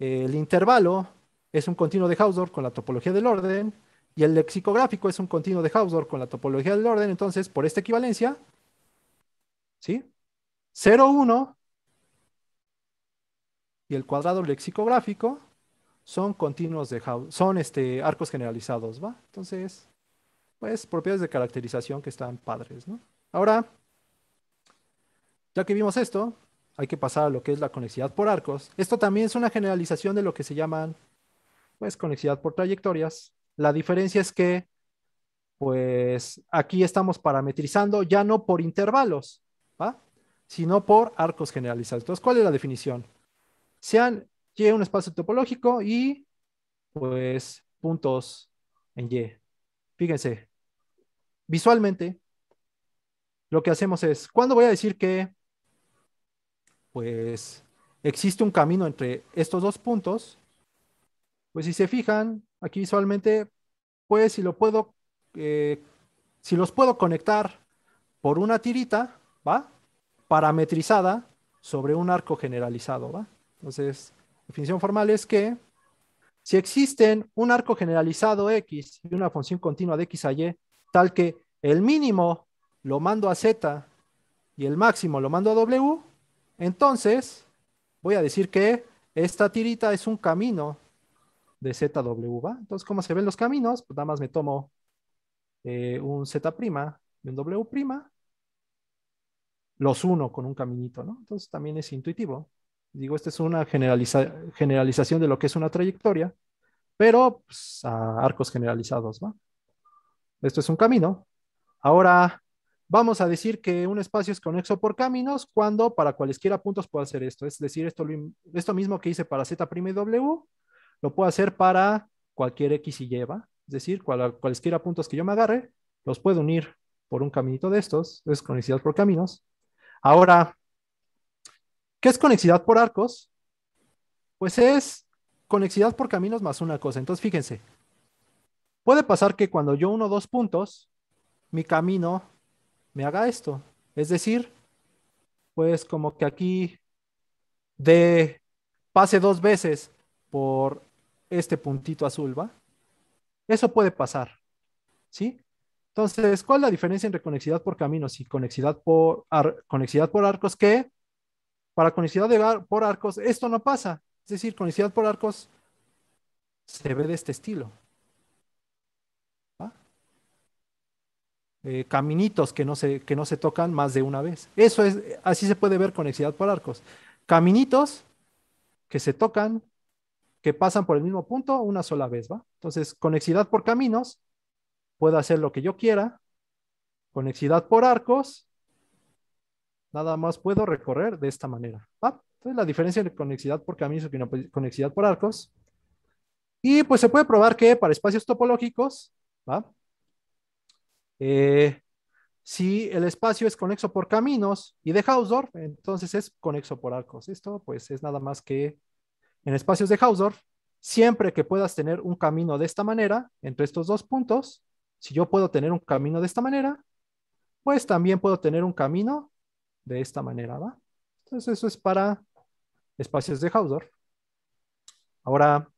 eh, el intervalo es un continuo de Hausdorff con la topología del orden y el lexicográfico es un continuo de Hausdorff con la topología del orden. Entonces, por esta equivalencia, ¿sí? 0, 1 y el cuadrado lexicográfico son continuos de Hausdorff, son este, arcos generalizados, ¿va? Entonces, pues propiedades de caracterización que están padres, ¿no? Ahora, ya que vimos esto, hay que pasar a lo que es la conexidad por arcos. Esto también es una generalización de lo que se llaman pues conexidad por trayectorias. La diferencia es que, pues aquí estamos parametrizando ya no por intervalos, ¿va? sino por arcos generalizados. Entonces, ¿cuál es la definición? Sean Y un espacio topológico y pues puntos en Y. Fíjense, visualmente lo que hacemos es, ¿cuándo voy a decir que pues existe un camino entre estos dos puntos? pues si se fijan, aquí visualmente, pues si lo puedo, eh, si los puedo conectar por una tirita, ¿va? Parametrizada sobre un arco generalizado, ¿va? Entonces, definición formal es que si existen un arco generalizado X y una función continua de X a Y, tal que el mínimo lo mando a Z y el máximo lo mando a W, entonces voy a decir que esta tirita es un camino de ZW, ¿va? Entonces, ¿cómo se ven los caminos? Pues nada más me tomo eh, un Z' y un W', los uno con un caminito, ¿no? Entonces también es intuitivo. Digo, esta es una generalización de lo que es una trayectoria, pero pues, a arcos generalizados, ¿va? Esto es un camino. Ahora, vamos a decir que un espacio es conexo por caminos cuando para cualesquiera puntos puedo hacer esto. Es decir, esto, esto mismo que hice para Z' y W, lo puedo hacer para cualquier X y Y, es decir, cualquiera cualesquiera puntos que yo me agarre, los puedo unir por un caminito de estos, es conexidad por caminos. Ahora, ¿qué es conexidad por arcos? Pues es conexidad por caminos más una cosa. Entonces, fíjense, puede pasar que cuando yo uno dos puntos, mi camino me haga esto. Es decir, pues como que aquí de pase dos veces por este puntito azul, ¿va? Eso puede pasar, ¿sí? Entonces, ¿cuál es la diferencia entre conexidad por caminos y conexidad por, por arcos? Que para conexidad por arcos esto no pasa. Es decir, conexidad por arcos se ve de este estilo. ¿va? Eh, caminitos que no, que no se tocan más de una vez. Eso es, así se puede ver conexidad por arcos. Caminitos que se tocan pasan por el mismo punto una sola vez, ¿va? Entonces, conexidad por caminos, puedo hacer lo que yo quiera. Conexidad por arcos, nada más puedo recorrer de esta manera, Entonces, la diferencia entre conexidad por caminos y conexidad por arcos. Y pues se puede probar que para espacios topológicos, ¿va? Eh, si el espacio es conexo por caminos y de Hausdorff, entonces es conexo por arcos. Esto pues es nada más que en espacios de Hausdorff, siempre que puedas tener un camino de esta manera, entre estos dos puntos, si yo puedo tener un camino de esta manera, pues también puedo tener un camino de esta manera, ¿va? Entonces eso es para espacios de Hausdorff. Ahora,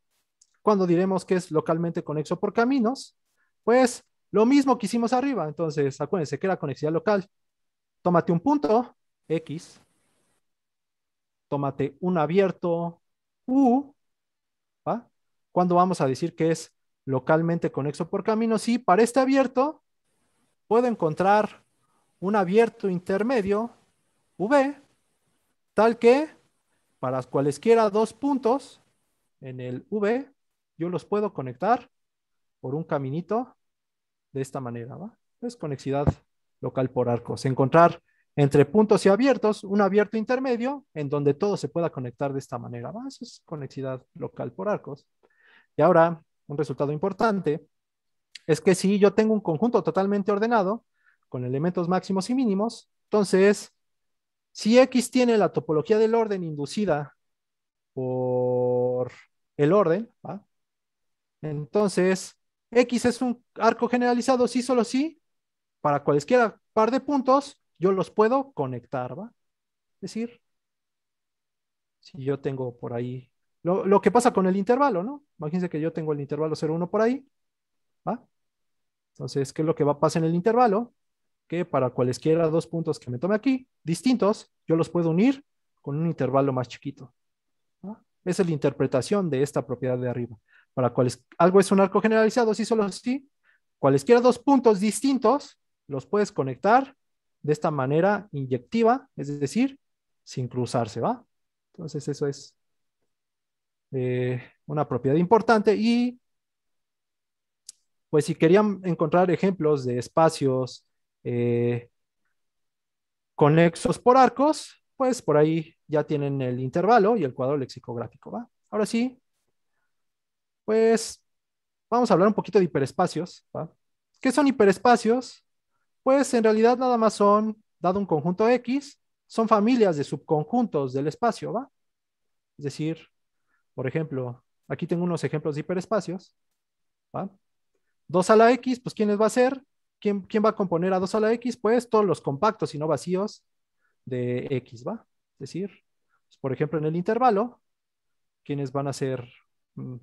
cuando diremos que es localmente conexo por caminos, pues lo mismo que hicimos arriba. Entonces, acuérdense que era conexidad local. Tómate un punto, X. Tómate un abierto, U, ¿va? ¿Cuándo vamos a decir que es localmente conexo por camino? Si para este abierto puedo encontrar un abierto intermedio, V, tal que para cualesquiera dos puntos en el V, yo los puedo conectar por un caminito de esta manera, ¿va? Es conexidad local por arcos. Encontrar entre puntos y abiertos, un abierto intermedio en donde todo se pueda conectar de esta manera. Ah, eso es conexidad local por arcos. Y ahora, un resultado importante es que si yo tengo un conjunto totalmente ordenado con elementos máximos y mínimos, entonces, si X tiene la topología del orden inducida por el orden, entonces X es un arco generalizado sí solo sí para cualesquiera par de puntos yo los puedo conectar, ¿va? Es decir, si yo tengo por ahí lo, que pasa con el intervalo, ¿no? Imagínense que yo tengo el intervalo 0,1 por ahí, ¿va? Entonces, ¿qué es lo que va a pasar en el intervalo? Que para cualesquiera dos puntos que me tome aquí, distintos, yo los puedo unir con un intervalo más chiquito. Esa es la interpretación de esta propiedad de arriba. Para cuales algo es un arco generalizado, si solo si cualesquiera dos puntos distintos, los puedes conectar de esta manera inyectiva, es decir, sin cruzarse, ¿va? Entonces eso es eh, una propiedad importante y pues si querían encontrar ejemplos de espacios eh, conexos por arcos, pues por ahí ya tienen el intervalo y el cuadro lexicográfico, ¿va? Ahora sí, pues vamos a hablar un poquito de hiperespacios, ¿va? ¿Qué son hiperespacios? pues en realidad nada más son, dado un conjunto X, son familias de subconjuntos del espacio, ¿va? Es decir, por ejemplo, aquí tengo unos ejemplos de hiperespacios, ¿va? 2 a la X, pues ¿quiénes va a ser? ¿Quién, va a componer a 2 a la X? Pues todos los compactos y no vacíos de X, ¿va? Es decir, pues, por ejemplo, en el intervalo, ¿quiénes van a ser? Mm,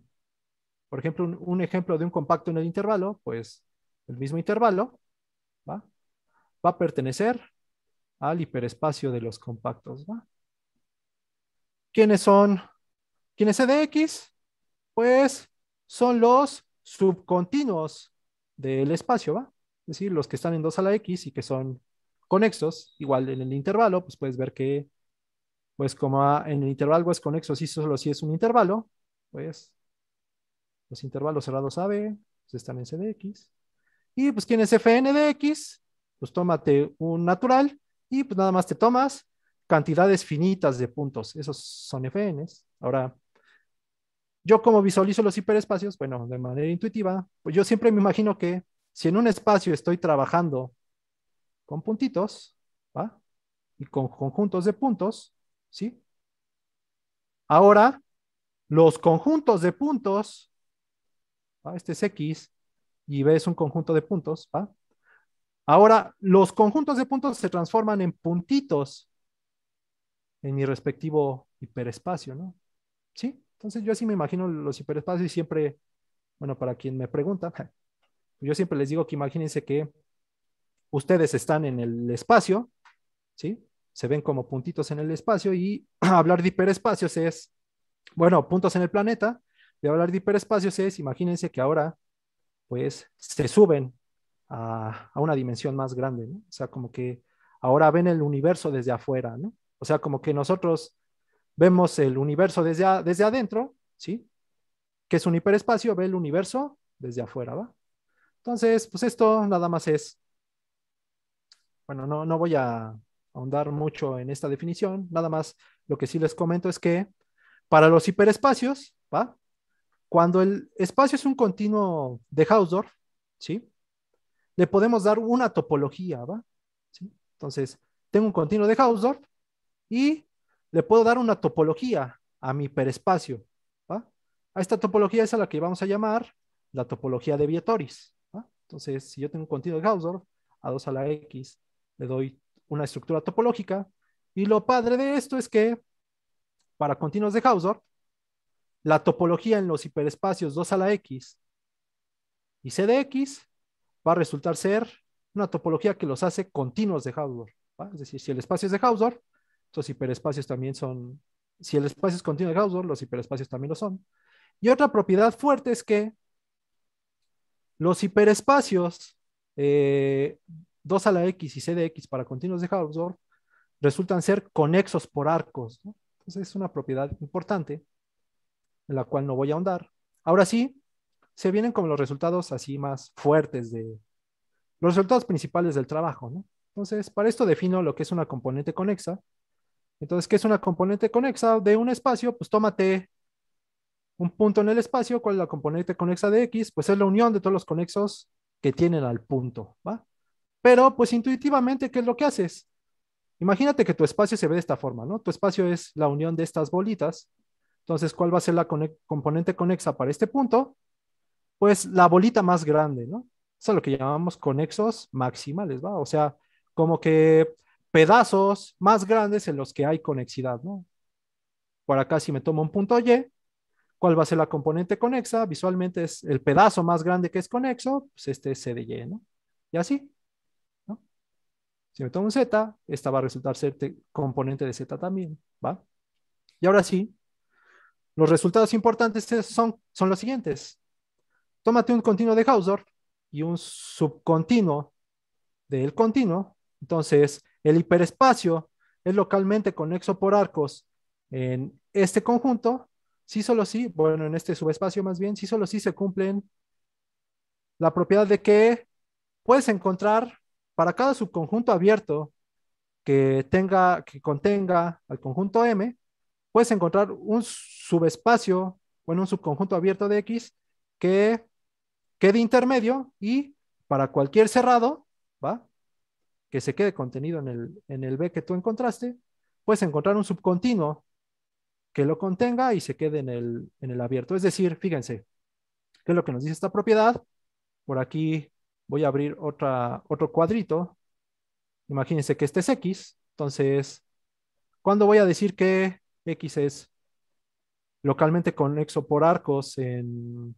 por ejemplo, un ejemplo de un compacto en el intervalo, pues el mismo intervalo, ¿va? Va a pertenecer al hiperespacio de los compactos, ¿va? ¿Quiénes son? ¿Quién es x Pues son los subcontinuos del espacio, ¿va? Es decir, los que están en 2 a la X y que son conexos, igual en el intervalo, pues puedes ver que, pues como en el intervalo es conexo, si solo si es un intervalo, pues los intervalos cerrados a B pues están en CDX. Y pues, tienes es fn de x? Pues tómate un natural y pues nada más te tomas cantidades finitas de puntos. Esos son fn's. Ahora, yo como visualizo los hiperespacios, bueno, de manera intuitiva, pues yo siempre me imagino que si en un espacio estoy trabajando con puntitos, ¿va? Y con conjuntos de puntos, ¿sí? Ahora, los conjuntos de puntos, ¿va? este es X, y ves un conjunto de puntos, ¿va? Ahora, los conjuntos de puntos se transforman en puntitos en mi respectivo hiperespacio, ¿no? Sí, entonces yo así me imagino los hiperespacios y siempre, bueno, para quien me pregunta, yo siempre les digo que imagínense que ustedes están en el espacio, ¿sí? Se ven como puntitos en el espacio y hablar de hiperespacios es, bueno, puntos en el planeta, y hablar de hiperespacios es, imagínense que ahora pues se suben a, una dimensión más grande, ¿no? O sea, como que ahora ven el universo desde afuera, ¿no? O sea, como que nosotros vemos el universo desde, desde adentro, ¿sí? Que es un hiperespacio, ve el universo desde afuera, ¿va? Entonces, pues esto nada más es, bueno, no, no voy a ahondar mucho en esta definición, nada más lo que sí les comento es que para los hiperespacios, ¿va? Cuando el espacio es un continuo de Hausdorff, ¿sí? Le podemos dar una topología, ¿va? ¿Sí? Entonces, tengo un continuo de Hausdorff y le puedo dar una topología a mi hiperespacio, A esta topología es a la que vamos a llamar la topología de Vietoris, Entonces, si yo tengo un continuo de Hausdorff, a 2 a la X, le doy una estructura topológica, y lo padre de esto es que para continuos de Hausdorff, la topología en los hiperespacios 2 a la x y c de x va a resultar ser una topología que los hace continuos de Hausdorff. Es decir, si el espacio es de Hausdorff, estos hiperespacios también son, si el espacio es continuo de Hausdorff, los hiperespacios también lo son. Y otra propiedad fuerte es que los hiperespacios 2 eh, a la x y c de x para continuos de Hausdorff resultan ser conexos por arcos. Entonces es una propiedad importante en la cual no voy a ahondar. Ahora sí, se vienen como los resultados así más fuertes de los resultados principales del trabajo, ¿no? Entonces, para esto defino lo que es una componente conexa. Entonces, ¿qué es una componente conexa de un espacio? Pues tómate un punto en el espacio, ¿cuál es la componente conexa de X? Pues es la unión de todos los conexos que tienen al punto, ¿va? Pero, pues intuitivamente, ¿qué es lo que haces? Imagínate que tu espacio se ve de esta forma, ¿no? Tu espacio es la unión de estas bolitas entonces, ¿cuál va a ser la componente conexa para este punto? Pues la bolita más grande, ¿no? Eso es lo que llamamos conexos maximales, ¿va? O sea, como que pedazos más grandes en los que hay conexidad, ¿no? Por acá, si me tomo un punto Y, ¿cuál va a ser la componente conexa? Visualmente es el pedazo más grande que es conexo, pues este es C de Y, ¿no? Y así, ¿no? Si me tomo un Z, esta va a resultar ser componente de Z también, ¿va? Y ahora sí, los resultados importantes son, son los siguientes. Tómate un continuo de Hausdorff y un subcontinuo del continuo. Entonces, el hiperespacio es localmente conexo por arcos en este conjunto. Sí, solo sí, bueno, en este subespacio más bien, sí, solo sí se cumplen la propiedad de que puedes encontrar para cada subconjunto abierto que tenga, que contenga al conjunto M, puedes encontrar un subespacio, bueno, un subconjunto abierto de X que quede intermedio y para cualquier cerrado, ¿va? Que se quede contenido en el, en el B que tú encontraste, puedes encontrar un subcontinuo que lo contenga y se quede en el, abierto. Es decir, fíjense, ¿qué es lo que nos dice esta propiedad? Por aquí voy a abrir otra, otro cuadrito. Imagínense que este es X. Entonces, ¿cuándo voy a decir que X es localmente conexo por arcos en,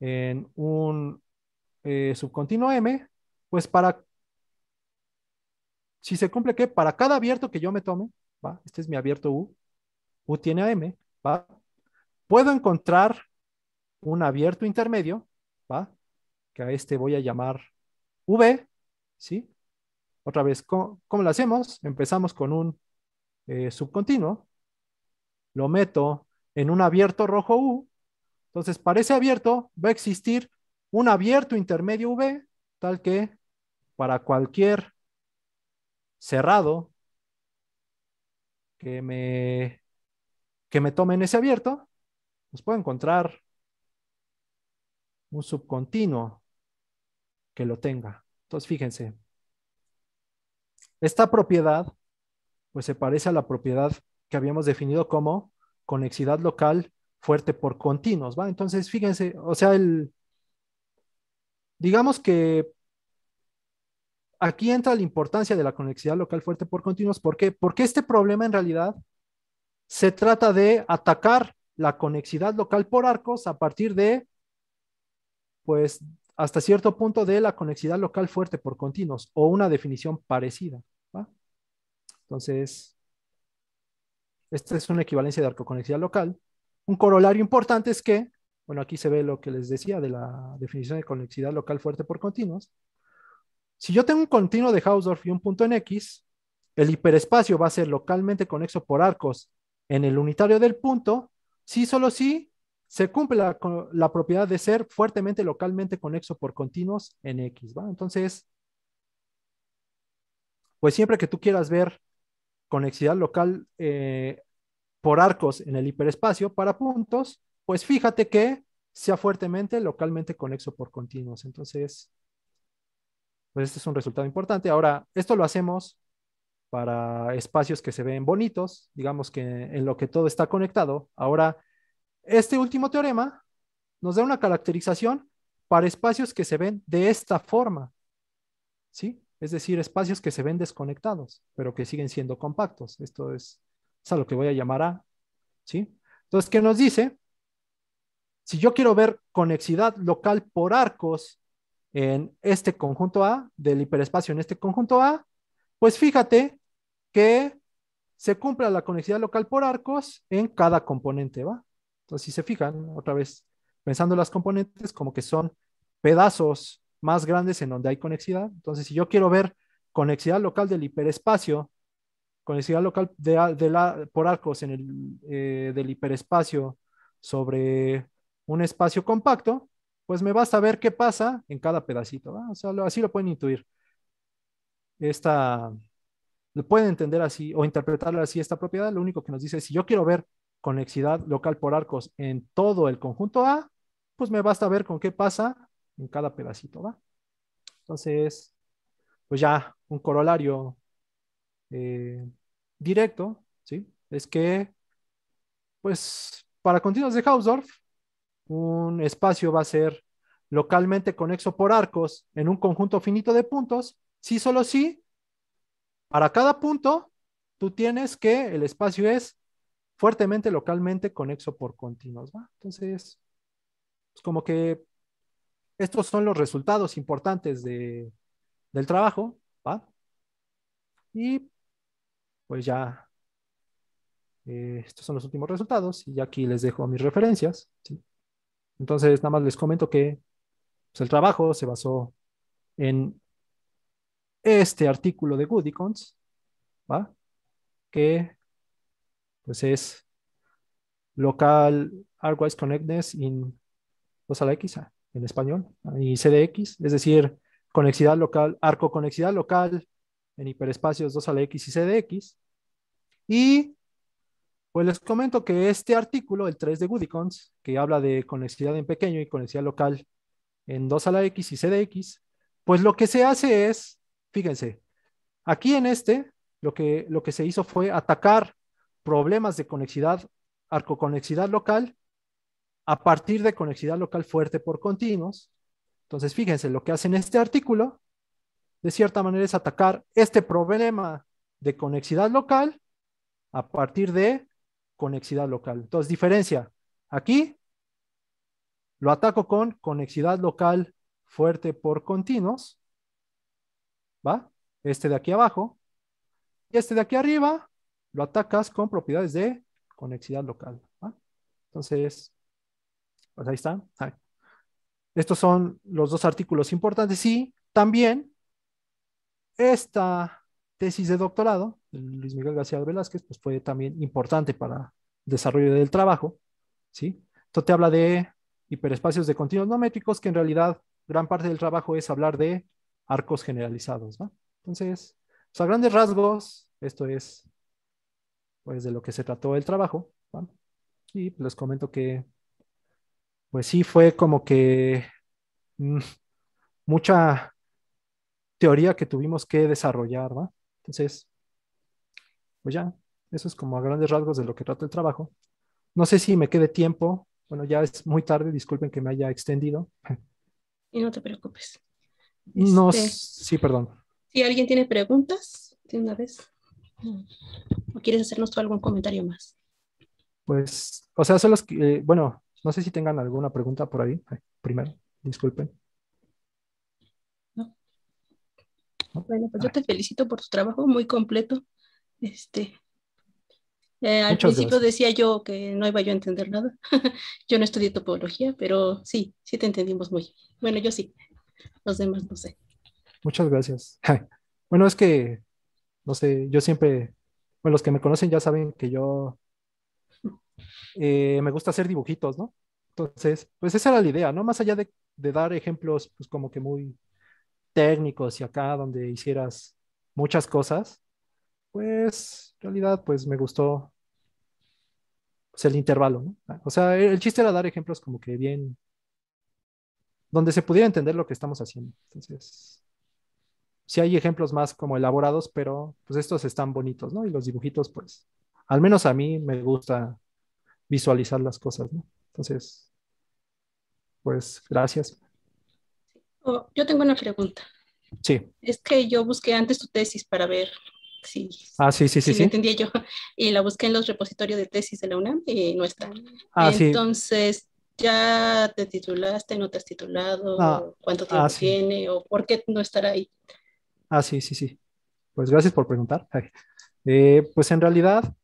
en un eh, subcontinuo M, pues para, si se cumple que para cada abierto que yo me tome, ¿va? este es mi abierto U, U tiene a M, ¿va? puedo encontrar un abierto intermedio, ¿va? que a este voy a llamar V, ¿sí? Otra vez, ¿cómo, cómo lo hacemos? Empezamos con un eh, subcontinuo, lo meto en un abierto rojo U, entonces para ese abierto va a existir un abierto intermedio V, tal que para cualquier cerrado que me, que me tome en ese abierto, pues puedo encontrar un subcontinuo que lo tenga. Entonces, fíjense, esta propiedad pues se parece a la propiedad que habíamos definido como conexidad local fuerte por continuos, ¿va? Entonces, fíjense, o sea, el, digamos que aquí entra la importancia de la conexidad local fuerte por continuos. ¿Por qué? Porque este problema en realidad se trata de atacar la conexidad local por arcos a partir de, pues, hasta cierto punto de la conexidad local fuerte por continuos o una definición parecida. Entonces, esta es una equivalencia de arcoconexidad local. Un corolario importante es que, bueno, aquí se ve lo que les decía de la definición de conexidad local fuerte por continuos. Si yo tengo un continuo de Hausdorff y un punto en X, el hiperespacio va a ser localmente conexo por arcos en el unitario del punto, si solo si se cumple la, la propiedad de ser fuertemente localmente conexo por continuos en X. ¿va? Entonces, pues siempre que tú quieras ver conexidad local eh, por arcos en el hiperespacio para puntos, pues fíjate que sea fuertemente localmente conexo por continuos. Entonces, pues este es un resultado importante. Ahora, esto lo hacemos para espacios que se ven bonitos, digamos que en lo que todo está conectado. Ahora, este último teorema nos da una caracterización para espacios que se ven de esta forma. ¿Sí? es decir, espacios que se ven desconectados, pero que siguen siendo compactos. Esto es, a lo que voy a llamar A. ¿sí? Entonces, ¿qué nos dice? Si yo quiero ver conexidad local por arcos en este conjunto A, del hiperespacio en este conjunto A, pues fíjate que se cumpla la conexidad local por arcos en cada componente, ¿va? Entonces, si se fijan, otra vez, pensando las componentes como que son pedazos más grandes en donde hay conexidad. Entonces, si yo quiero ver conexidad local del hiperespacio, conexidad local de, la, por arcos en el, eh, del hiperespacio sobre un espacio compacto, pues me basta ver qué pasa en cada pedacito. O sea, así lo pueden intuir. Esta, lo pueden entender así o interpretar así esta propiedad. Lo único que nos dice es, si yo quiero ver conexidad local por arcos en todo el conjunto A, pues me basta ver con qué pasa en cada pedacito, ¿va? Entonces, pues ya un corolario eh, directo, ¿sí? Es que, pues, para continuos de Hausdorff, un espacio va a ser localmente conexo por arcos en un conjunto finito de puntos, sí, solo si para cada punto, tú tienes que el espacio es fuertemente localmente conexo por continuos, ¿va? Entonces, es pues como que estos son los resultados importantes de, del trabajo, ¿va? Y pues ya, eh, estos son los últimos resultados y aquí les dejo mis referencias. ¿sí? Entonces, nada más les comento que pues, el trabajo se basó en este artículo de Goodicons, ¿va? Que pues es local artwise connectness in X en español, y CDX, es decir, conexidad local, arco conexidad local en hiperespacios 2 a la X y CDX. Y pues les comento que este artículo, el 3 de Goodicons, que habla de conexidad en pequeño y conexidad local en 2 a la X y CDX, pues lo que se hace es, fíjense, aquí en este, lo que, lo que se hizo fue atacar problemas de conexidad, arco-conexidad local a partir de conexidad local fuerte por continuos. Entonces, fíjense, lo que hace en este artículo, de cierta manera, es atacar este problema de conexidad local a partir de conexidad local. Entonces, diferencia. Aquí lo ataco con conexidad local fuerte por continuos. ¿Va? Este de aquí abajo. Y este de aquí arriba lo atacas con propiedades de conexidad local. Entonces, pues ahí está. Estos son los dos artículos importantes y también esta tesis de doctorado de Luis Miguel García Velázquez pues fue también importante para el desarrollo del trabajo, ¿sí? esto te habla de hiperespacios de continuos no métricos que en realidad gran parte del trabajo es hablar de arcos generalizados, Entonces, pues, a grandes rasgos, esto es pues de lo que se trató el trabajo, Y les comento que pues sí fue como que mm, mucha teoría que tuvimos que desarrollar, ¿va? Entonces, pues ya, eso es como a grandes rasgos de lo que trata el trabajo. No sé si me quede tiempo, bueno, ya es muy tarde, disculpen que me haya extendido. Y no te preocupes. No, este, sí, perdón. Si alguien tiene preguntas, de una vez. ¿O quieres hacernos tú algún comentario más? Pues, o sea, son los que, eh, bueno, no sé si tengan alguna pregunta por ahí. Primero, disculpen. Bueno, pues yo ah. te felicito por tu trabajo muy completo. Este, eh, al principio decía yo que no iba yo a entender nada. yo no estudié topología, pero sí, sí te entendimos muy. Bueno, yo sí. Los demás no sé. Muchas gracias. bueno, es que, no sé, yo siempre, bueno, los que me conocen ya saben que yo eh, me gusta hacer dibujitos, ¿no? Entonces, pues esa era la idea, ¿no? Más allá de, dar ejemplos, pues como que muy técnicos y acá donde hicieras muchas cosas, pues en realidad, pues me gustó pues, el intervalo, ¿no? O sea, el, chiste era dar ejemplos como que bien, donde se pudiera entender lo que estamos haciendo. Entonces, Si hay ejemplos más como elaborados, pero pues estos están bonitos, ¿no? Y los dibujitos, pues, al menos a mí me gusta visualizar las cosas, ¿no? Entonces, pues gracias. Oh, yo tengo una pregunta. Sí. Es que yo busqué antes tu tesis para ver si, ah, sí, sí, sí, si sí. entendí yo y la busqué en los repositorios de tesis de la UNAM y eh, no está. Ah, Entonces, ¿ya te titulaste, no te has titulado? Ah, ¿Cuánto ah, tiempo tiene o por qué no estará ahí? Ah, sí, sí, sí. Pues gracias por preguntar. Eh, pues en realidad,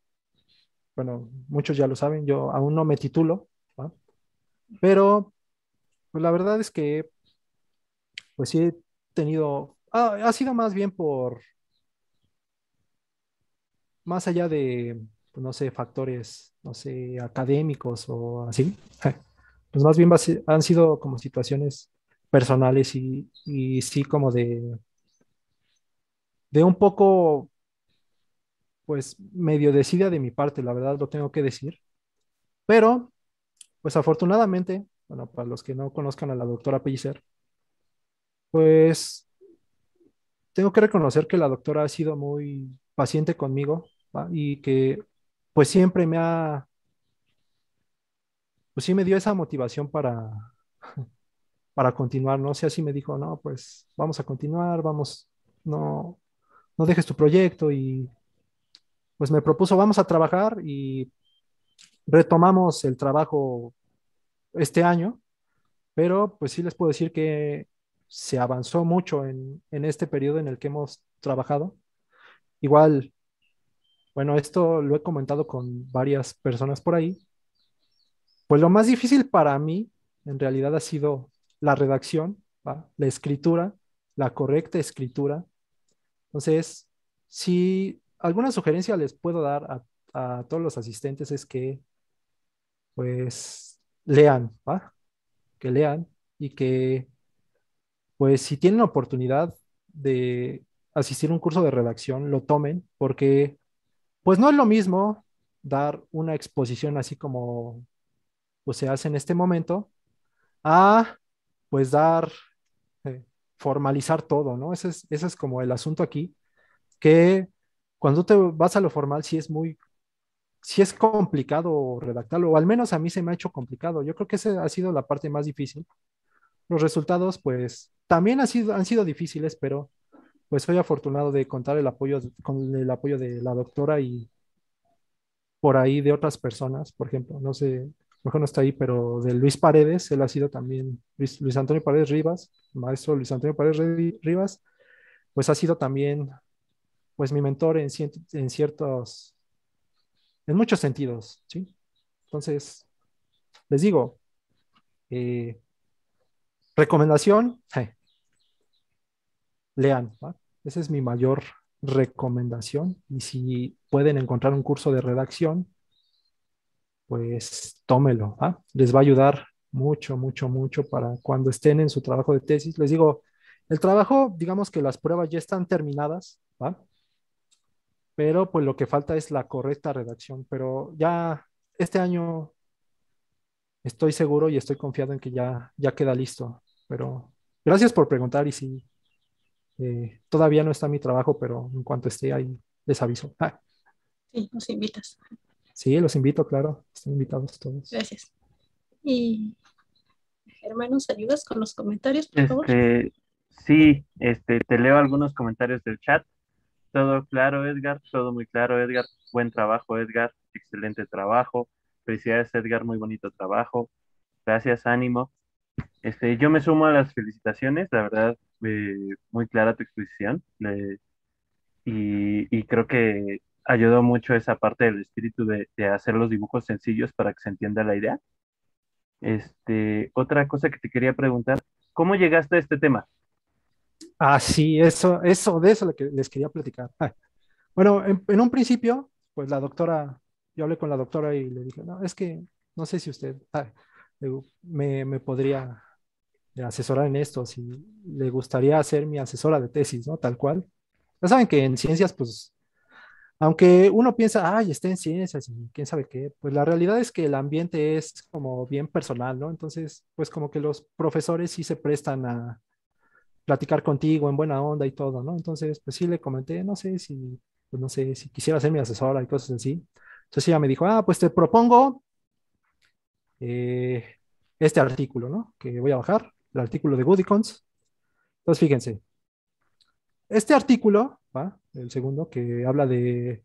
bueno, muchos ya lo saben, yo aún no me titulo, pero pues la verdad es que, pues sí he tenido, ha sido más bien por, más allá de, pues, no sé, factores, no sé, académicos o así, pues más bien han sido como situaciones personales y, y sí como de, de un poco pues medio decida de mi parte, la verdad lo tengo que decir. Pero, pues afortunadamente, bueno, para los que no conozcan a la doctora Pellicer, pues tengo que reconocer que la doctora ha sido muy paciente conmigo y que pues siempre me ha, pues sí me dio esa motivación para, para continuar, ¿no? sé así me dijo, no, pues vamos a continuar, vamos, no, no dejes tu proyecto y pues me propuso, vamos a trabajar y retomamos el trabajo este año, pero pues sí les puedo decir que se avanzó mucho en, este periodo en el que hemos trabajado. Igual, bueno, esto lo he comentado con varias personas por ahí. Pues lo más difícil para mí, en realidad, ha sido la redacción, la escritura, la correcta escritura. Entonces, sí alguna sugerencia les puedo dar a, todos los asistentes es que, pues, lean, ¿va? Que lean y que, pues, si tienen oportunidad de asistir a un curso de redacción, lo tomen, porque, pues, no es lo mismo dar una exposición así como pues, se hace en este momento, a, pues, dar, eh, formalizar todo, ¿no? Ese es, ese es como el asunto aquí, que cuando te vas a lo formal, sí es muy, sí es complicado redactarlo, o al menos a mí se me ha hecho complicado. Yo creo que esa ha sido la parte más difícil. Los resultados, pues, también han sido, han sido difíciles, pero pues soy afortunado de contar el apoyo, con el apoyo de la doctora y por ahí de otras personas, por ejemplo, no sé, mejor no está ahí, pero de Luis Paredes, él ha sido también, Luis Antonio Paredes Rivas, maestro Luis Antonio Paredes Rivas, pues ha sido también pues mi mentor en, ciertos, en muchos sentidos, ¿sí? Entonces, les digo, eh, recomendación, eh, lean, ¿va? esa es mi mayor recomendación y si pueden encontrar un curso de redacción, pues tómelo, ¿va? les va a ayudar mucho, mucho, mucho para cuando estén en su trabajo de tesis. Les digo, el trabajo, digamos que las pruebas ya están terminadas, ¿va? pero pues lo que falta es la correcta redacción, pero ya este año estoy seguro y estoy confiado en que ya, ya queda listo, pero gracias por preguntar y si eh, todavía no está mi trabajo, pero en cuanto esté ahí les aviso. Ah. Sí, los invitas. Sí, los invito, claro, están invitados todos. Gracias. Y Germán, ¿nos ayudas con los comentarios, por favor? Este, sí, este, te leo algunos comentarios del chat. Todo claro, Edgar, todo muy claro, Edgar. Buen trabajo, Edgar. Excelente trabajo. Felicidades, Edgar, muy bonito trabajo. Gracias, ánimo. Este, yo me sumo a las felicitaciones, la verdad, eh, muy clara tu exposición. y, creo que ayudó mucho esa parte del espíritu de, de, hacer los dibujos sencillos para que se entienda la idea. Este, otra cosa que te quería preguntar, ¿cómo llegaste a este tema? Ah, sí, eso, eso, de eso les quería platicar. Bueno, en, un principio, pues la doctora, yo hablé con la doctora y le dije, no, es que no sé si usted ah, me, podría eh, asesorar en esto, si le gustaría ser mi asesora de tesis, ¿no? Tal cual. Ya saben que en ciencias, pues, aunque uno piensa, ay, está en ciencias y quién sabe qué, pues la realidad es que el ambiente es como bien personal, ¿no? Entonces, pues como que los profesores sí se prestan a platicar contigo en buena onda y todo, ¿no? Entonces, pues sí le comenté, no sé si, pues no sé si quisiera ser mi asesora y cosas así. Entonces ella me dijo, ah, pues te propongo eh, este artículo, ¿no? Que voy a bajar, el artículo de Goodicons. Entonces, fíjense, este artículo, ¿va? el segundo, que habla de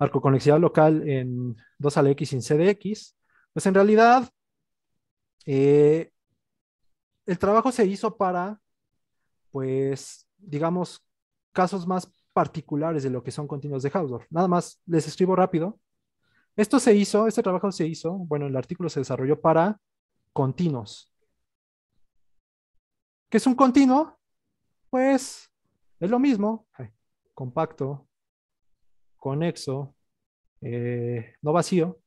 arcoconexidad local en 2 al X sin CDX, pues en realidad eh, el trabajo se hizo para pues, digamos, casos más particulares de lo que son continuos de Hausdorff. Nada más les escribo rápido. Esto se hizo, este trabajo se hizo, bueno, el artículo se desarrolló para continuos. ¿Qué es un continuo? Pues es lo mismo, compacto, conexo, eh, no vacío,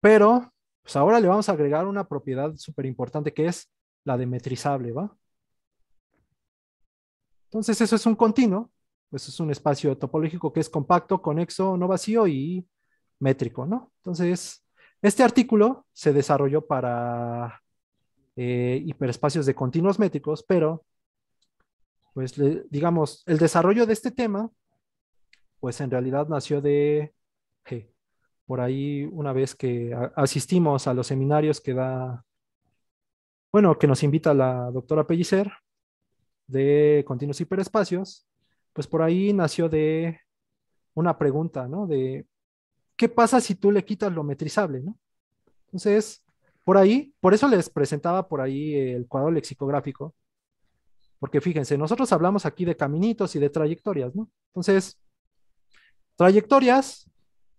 pero pues ahora le vamos a agregar una propiedad súper importante que es la de metrizable, ¿va? Entonces, eso es un continuo, pues es un espacio topológico que es compacto, conexo, no vacío y métrico, ¿no? Entonces, este artículo se desarrolló para eh, hiperespacios de continuos métricos, pero, pues, digamos, el desarrollo de este tema, pues en realidad nació de, por ahí una vez que asistimos a los seminarios que da, bueno, que nos invita la doctora Pellicer, de continuos hiperespacios, pues por ahí nació de una pregunta, ¿no? De qué pasa si tú le quitas lo metrizable, ¿no? Entonces, por ahí, por eso les presentaba por ahí el cuadro lexicográfico, porque fíjense, nosotros hablamos aquí de caminitos y de trayectorias, ¿no? Entonces, trayectorias,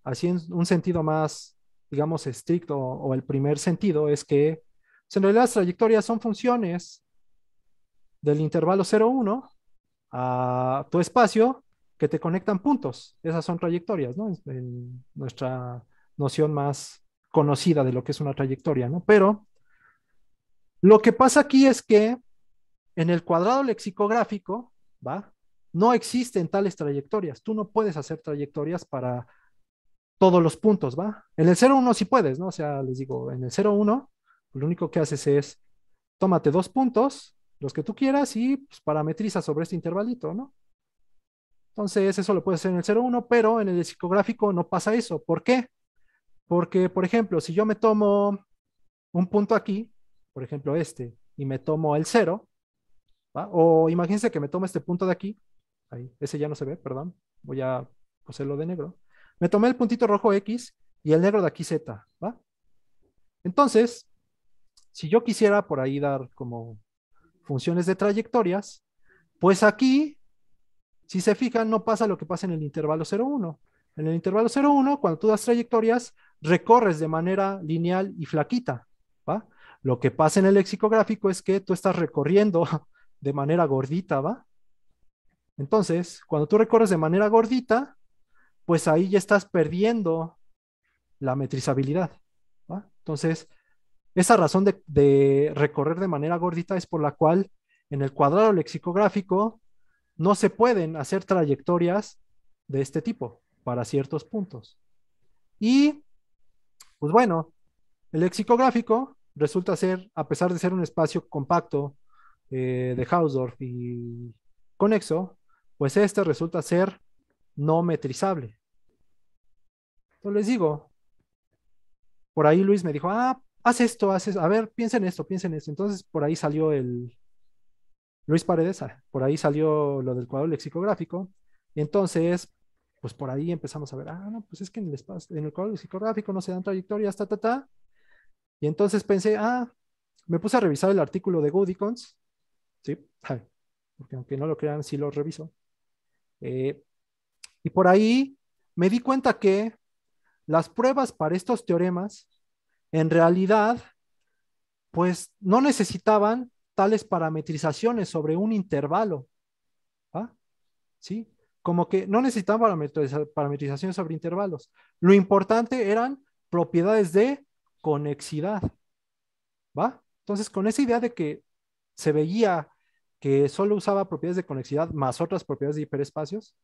así en un sentido más, digamos, estricto o el primer sentido, es que pues en realidad las trayectorias son funciones del intervalo 1... a tu espacio que te conectan puntos. Esas son trayectorias, ¿no? En nuestra noción más conocida de lo que es una trayectoria, ¿no? Pero lo que pasa aquí es que en el cuadrado lexicográfico, ¿va? No existen tales trayectorias. Tú no puedes hacer trayectorias para todos los puntos, ¿va? En el 1 sí puedes, ¿no? O sea, les digo, en el 1... lo único que haces es, tómate dos puntos los que tú quieras y parametriza pues, parametrizas sobre este intervalito, ¿no? Entonces, eso lo puedes hacer en el 1, pero en el psicográfico no pasa eso. ¿Por qué? Porque, por ejemplo, si yo me tomo un punto aquí, por ejemplo este, y me tomo el 0, ¿va? o imagínense que me tomo este punto de aquí, ahí, ese ya no se ve, perdón, voy a coserlo de negro. Me tomé el puntito rojo X y el negro de aquí Z, ¿va? Entonces, si yo quisiera por ahí dar como funciones de trayectorias, pues aquí, si se fijan, no pasa lo que pasa en el intervalo 0,1. En el intervalo 0,1, cuando tú das trayectorias, recorres de manera lineal y flaquita. ¿va? Lo que pasa en el lexicográfico es que tú estás recorriendo de manera gordita, ¿va? Entonces, cuando tú recorres de manera gordita, pues ahí ya estás perdiendo la metrizabilidad. ¿va? Entonces, esa razón de, recorrer de manera gordita es por la cual en el cuadrado lexicográfico no se pueden hacer trayectorias de este tipo para ciertos puntos. Y, pues bueno, el lexicográfico resulta ser, a pesar de ser un espacio compacto eh, de Hausdorff y conexo, pues este resulta ser no metrizable. Entonces les digo, por ahí Luis me dijo, ah, haz esto, haces a ver, piensen en esto, piensa en esto. Entonces, por ahí salió el Luis Paredes, ah, por ahí salió lo del cuadro lexicográfico. Y entonces, pues por ahí empezamos a ver, ah, no, pues es que en el espacio, en el cuadro lexicográfico no se dan trayectorias, ta, ta, ta. Y entonces pensé, ah, me puse a revisar el artículo de Goodicons, ¿sí? Porque aunque no lo crean, sí lo reviso. Eh, y por ahí me di cuenta que las pruebas para estos teoremas en realidad, pues no necesitaban tales parametrizaciones sobre un intervalo. ¿va? ¿Sí? Como que no necesitaban parametrizaciones sobre intervalos. Lo importante eran propiedades de conexidad. ¿Va? Entonces, con esa idea de que se veía que solo usaba propiedades de conexidad más otras propiedades de hiperespacios,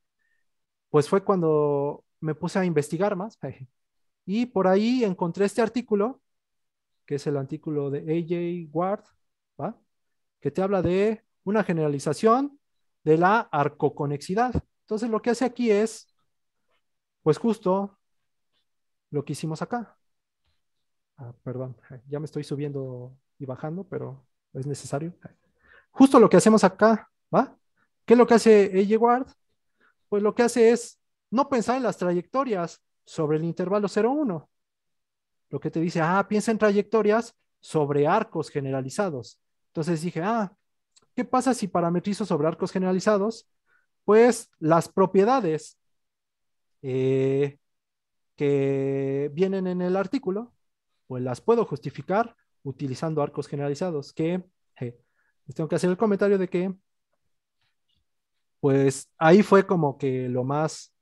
pues fue cuando me puse a investigar más. Y por ahí encontré este artículo, que es el artículo de AJ Ward, ¿va? que te habla de una generalización de la arcoconexidad. Entonces lo que hace aquí es, pues justo lo que hicimos acá. Ah, perdón, ya me estoy subiendo y bajando, pero es necesario. Justo lo que hacemos acá, ¿va? ¿Qué es lo que hace AJ Ward? Pues lo que hace es no pensar en las trayectorias, sobre el intervalo 0,1. Lo que te dice, ah, piensa en trayectorias sobre arcos generalizados. Entonces dije, ah, ¿qué pasa si parametrizo sobre arcos generalizados? Pues las propiedades eh, que vienen en el artículo, pues las puedo justificar utilizando arcos generalizados, que les tengo que hacer el comentario de que, pues ahí fue como que lo más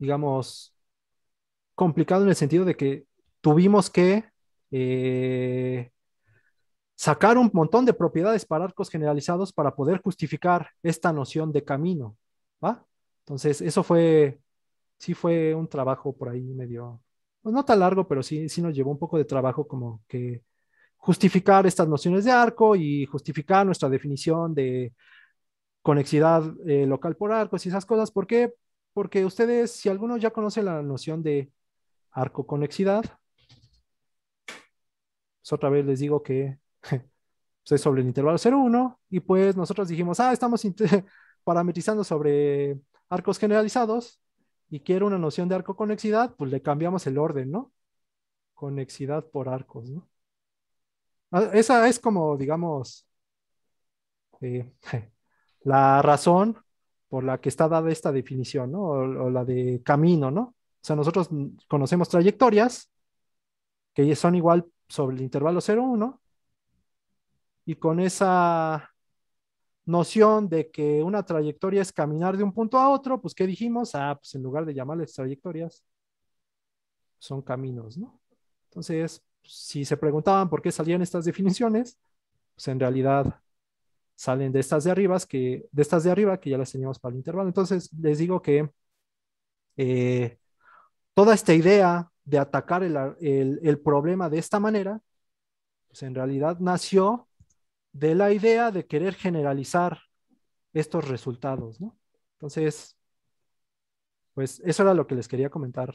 digamos, complicado en el sentido de que tuvimos que eh, sacar un montón de propiedades para arcos generalizados para poder justificar esta noción de camino, ¿va? Entonces, eso fue, sí fue un trabajo por ahí medio, pues no tan largo, pero sí, sí nos llevó un poco de trabajo como que justificar estas nociones de arco y justificar nuestra definición de conexidad eh, local por arcos y esas cosas. ¿Por qué? porque ustedes, si alguno ya conoce la noción de arco pues otra vez les digo que pues es sobre el intervalo 0,1 y pues nosotros dijimos, ah, estamos parametrizando sobre arcos generalizados y quiero una noción de arco conexidad, pues le cambiamos el orden, ¿no? Conexidad por arcos, ¿no? Ah, esa es como, digamos, eh, la razón por la que está dada esta definición, ¿no? O, la de camino, ¿no? O sea, nosotros conocemos trayectorias que son igual sobre el intervalo 0-1 y con esa noción de que una trayectoria es caminar de un punto a otro, pues ¿qué dijimos? Ah, pues en lugar de llamarles trayectorias, son caminos, ¿no? Entonces, si se preguntaban por qué salían estas definiciones, pues en realidad salen de estas de arriba que, de estas de arriba que ya las teníamos para el intervalo. Entonces, les digo que eh, toda esta idea de atacar el, el, problema de esta manera, pues en realidad nació de la idea de querer generalizar estos resultados, ¿no? Entonces, pues eso era lo que les quería comentar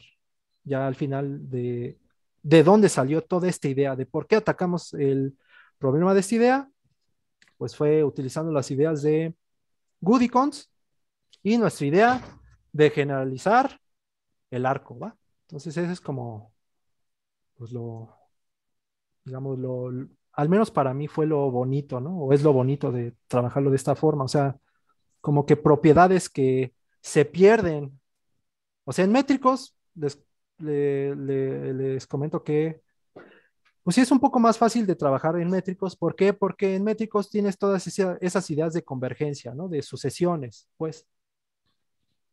ya al final de, de dónde salió toda esta idea, de por qué atacamos el problema de esta idea pues fue utilizando las ideas de Goodicons y nuestra idea de generalizar el arco, ¿va? Entonces ese es como, pues lo, digamos, lo, al menos para mí fue lo bonito, ¿no? O es lo bonito de trabajarlo de esta forma, o sea, como que propiedades que se pierden. O sea, en métricos les, les comento que pues sí es un poco más fácil de trabajar en métricos. ¿Por qué? Porque en métricos tienes todas esas ideas de convergencia, ¿no? De sucesiones, pues.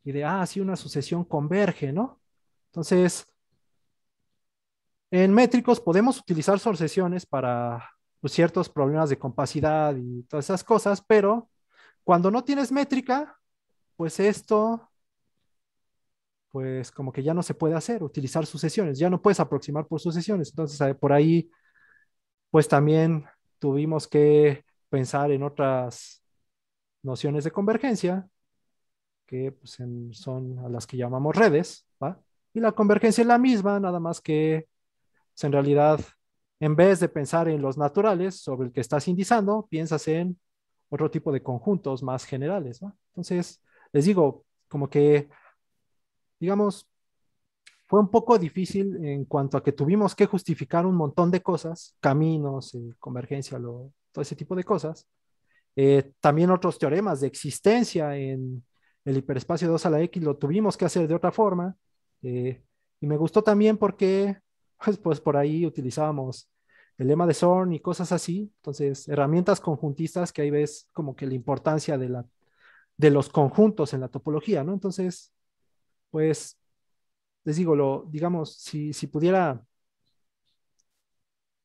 Y de, ah, sí, una sucesión converge, ¿no? Entonces, en métricos podemos utilizar sucesiones para pues, ciertos problemas de compacidad y todas esas cosas, pero cuando no tienes métrica, pues esto pues como que ya no se puede hacer, utilizar sucesiones, ya no puedes aproximar por sucesiones. Entonces, eh, por ahí, pues también tuvimos que pensar en otras nociones de convergencia, que pues, son a las que llamamos redes, ¿va? Y la convergencia es la misma, nada más que pues, en realidad, en vez de pensar en los naturales sobre el que estás indizando, piensas en otro tipo de conjuntos más generales, ¿va? Entonces, les digo, como que digamos, fue un poco difícil en cuanto a que tuvimos que justificar un montón de cosas, caminos, eh, convergencia, todo ese tipo de cosas. Eh, también otros teoremas de existencia en el hiperespacio 2 a la X lo tuvimos que hacer de otra forma. Eh, y me gustó también porque, pues, pues, por ahí utilizábamos el lema de Zorn y cosas así. Entonces, herramientas conjuntistas que ahí ves como que la importancia de, la, de los conjuntos en la topología, ¿no? Entonces, pues, les digo, lo, digamos, si, pudiera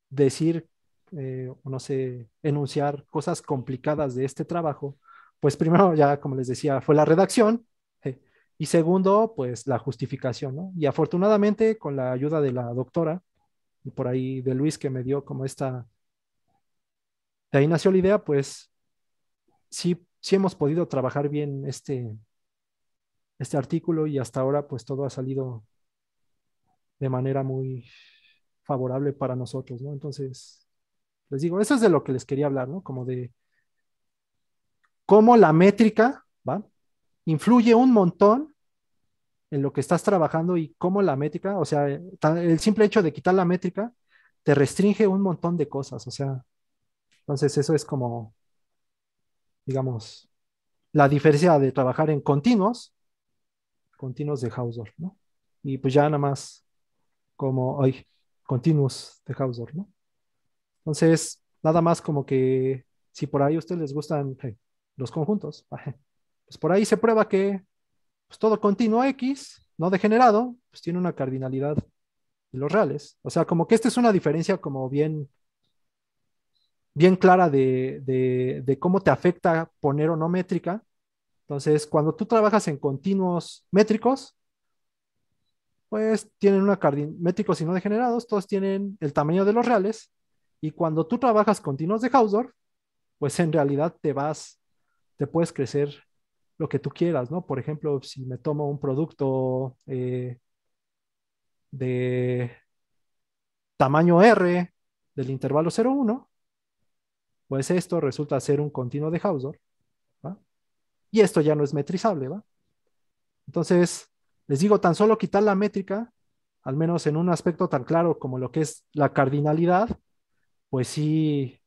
decir, eh, no sé, enunciar cosas complicadas de este trabajo, pues primero, ya como les decía, fue la redacción eh, y segundo, pues la justificación, ¿no? Y afortunadamente, con la ayuda de la doctora y por ahí de Luis que me dio como esta, de ahí nació la idea, pues sí, sí hemos podido trabajar bien este, este artículo y hasta ahora pues todo ha salido de manera muy favorable para nosotros, ¿no? Entonces, les digo, eso es de lo que les quería hablar, ¿no? Como de cómo la métrica, ¿va? Influye un montón en lo que estás trabajando y cómo la métrica, o sea, el simple hecho de quitar la métrica te restringe un montón de cosas, o sea, entonces eso es como, digamos, la diferencia de trabajar en continuos continuos de Hausdorff, ¿no? Y pues ya nada más como hay continuos de Hausdorff, ¿no? Entonces, nada más como que si por ahí a ustedes les gustan eh, los conjuntos, pues por ahí se prueba que pues, todo continuo X, no degenerado, pues tiene una cardinalidad de los reales. O sea, como que esta es una diferencia como bien, bien clara de, de cómo te afecta poner o no métrica entonces, cuando tú trabajas en continuos métricos, pues tienen una métricos y no degenerados, todos tienen el tamaño de los reales, y cuando tú trabajas continuos de Hausdorff, pues en realidad te vas, te puedes crecer lo que tú quieras, ¿no? Por ejemplo, si me tomo un producto eh, de tamaño R del intervalo 0,1, pues esto resulta ser un continuo de Hausdorff y esto ya no es metrizable, ¿va? Entonces, les digo, tan solo quitar la métrica, al menos en un aspecto tan claro como lo que es la cardinalidad, pues sí,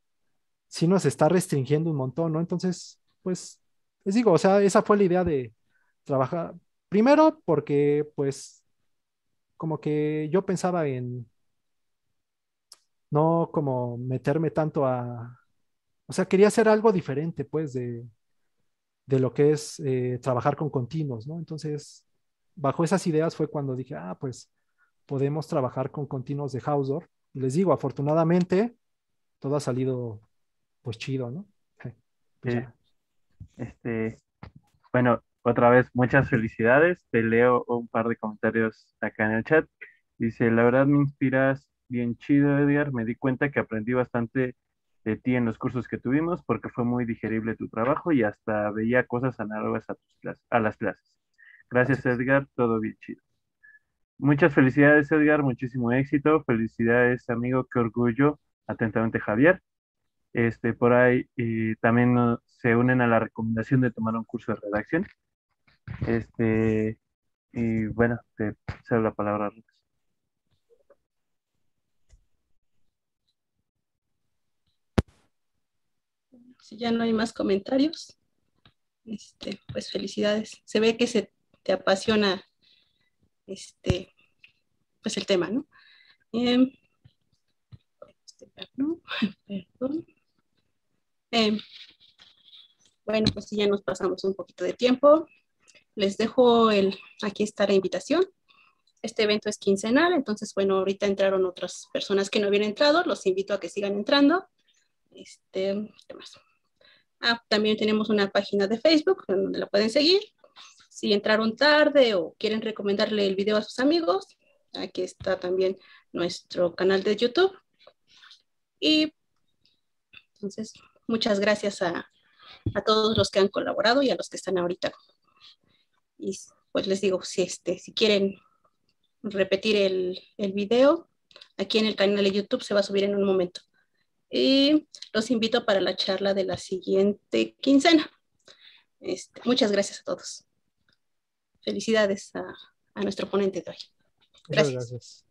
sí nos está restringiendo un montón, ¿no? Entonces, pues, les digo, o sea, esa fue la idea de trabajar. Primero, porque, pues, como que yo pensaba en no como meterme tanto a, o sea, quería hacer algo diferente, pues, de, de lo que es eh, trabajar con continuos, ¿no? Entonces, bajo esas ideas fue cuando dije, ah, pues podemos trabajar con continuos de Hausdorff. les digo, afortunadamente, todo ha salido pues chido, ¿no? Pues, este, bueno, otra vez, muchas felicidades. Te leo un par de comentarios acá en el chat. Dice, la verdad me inspiras bien chido, Edgar. Me di cuenta que aprendí bastante de ti en los cursos que tuvimos porque fue muy digerible tu trabajo y hasta veía cosas análogas a, tus clases, a las clases. Gracias Edgar, todo bien chido. Muchas felicidades Edgar, muchísimo éxito, felicidades amigo, qué orgullo, atentamente Javier. Este, por ahí y también se unen a la recomendación de tomar un curso de redacción. Este, y bueno, te cedo la palabra. ya no hay más comentarios, este, pues felicidades. Se ve que se te apasiona este, pues el tema, ¿no? Em, este, em, bueno, pues ya nos pasamos un poquito de tiempo. Les dejo el, aquí está la invitación. Este evento es quincenal, entonces, bueno, ahorita entraron otras personas que no habían entrado. Los invito a que sigan entrando. Este, ¿qué más? Ah, también tenemos una página de Facebook donde la pueden seguir. Si entraron tarde o quieren recomendarle el video a sus amigos, aquí está también nuestro canal de YouTube. Y entonces, muchas gracias a, todos los que han colaborado y a los que están ahorita. Y pues les digo, si, este, si quieren repetir el, el video, aquí en el canal de YouTube se va a subir en un momento y los invito para la charla de la siguiente quincena. Este, muchas gracias a todos. Felicidades a, nuestro ponente de hoy. gracias.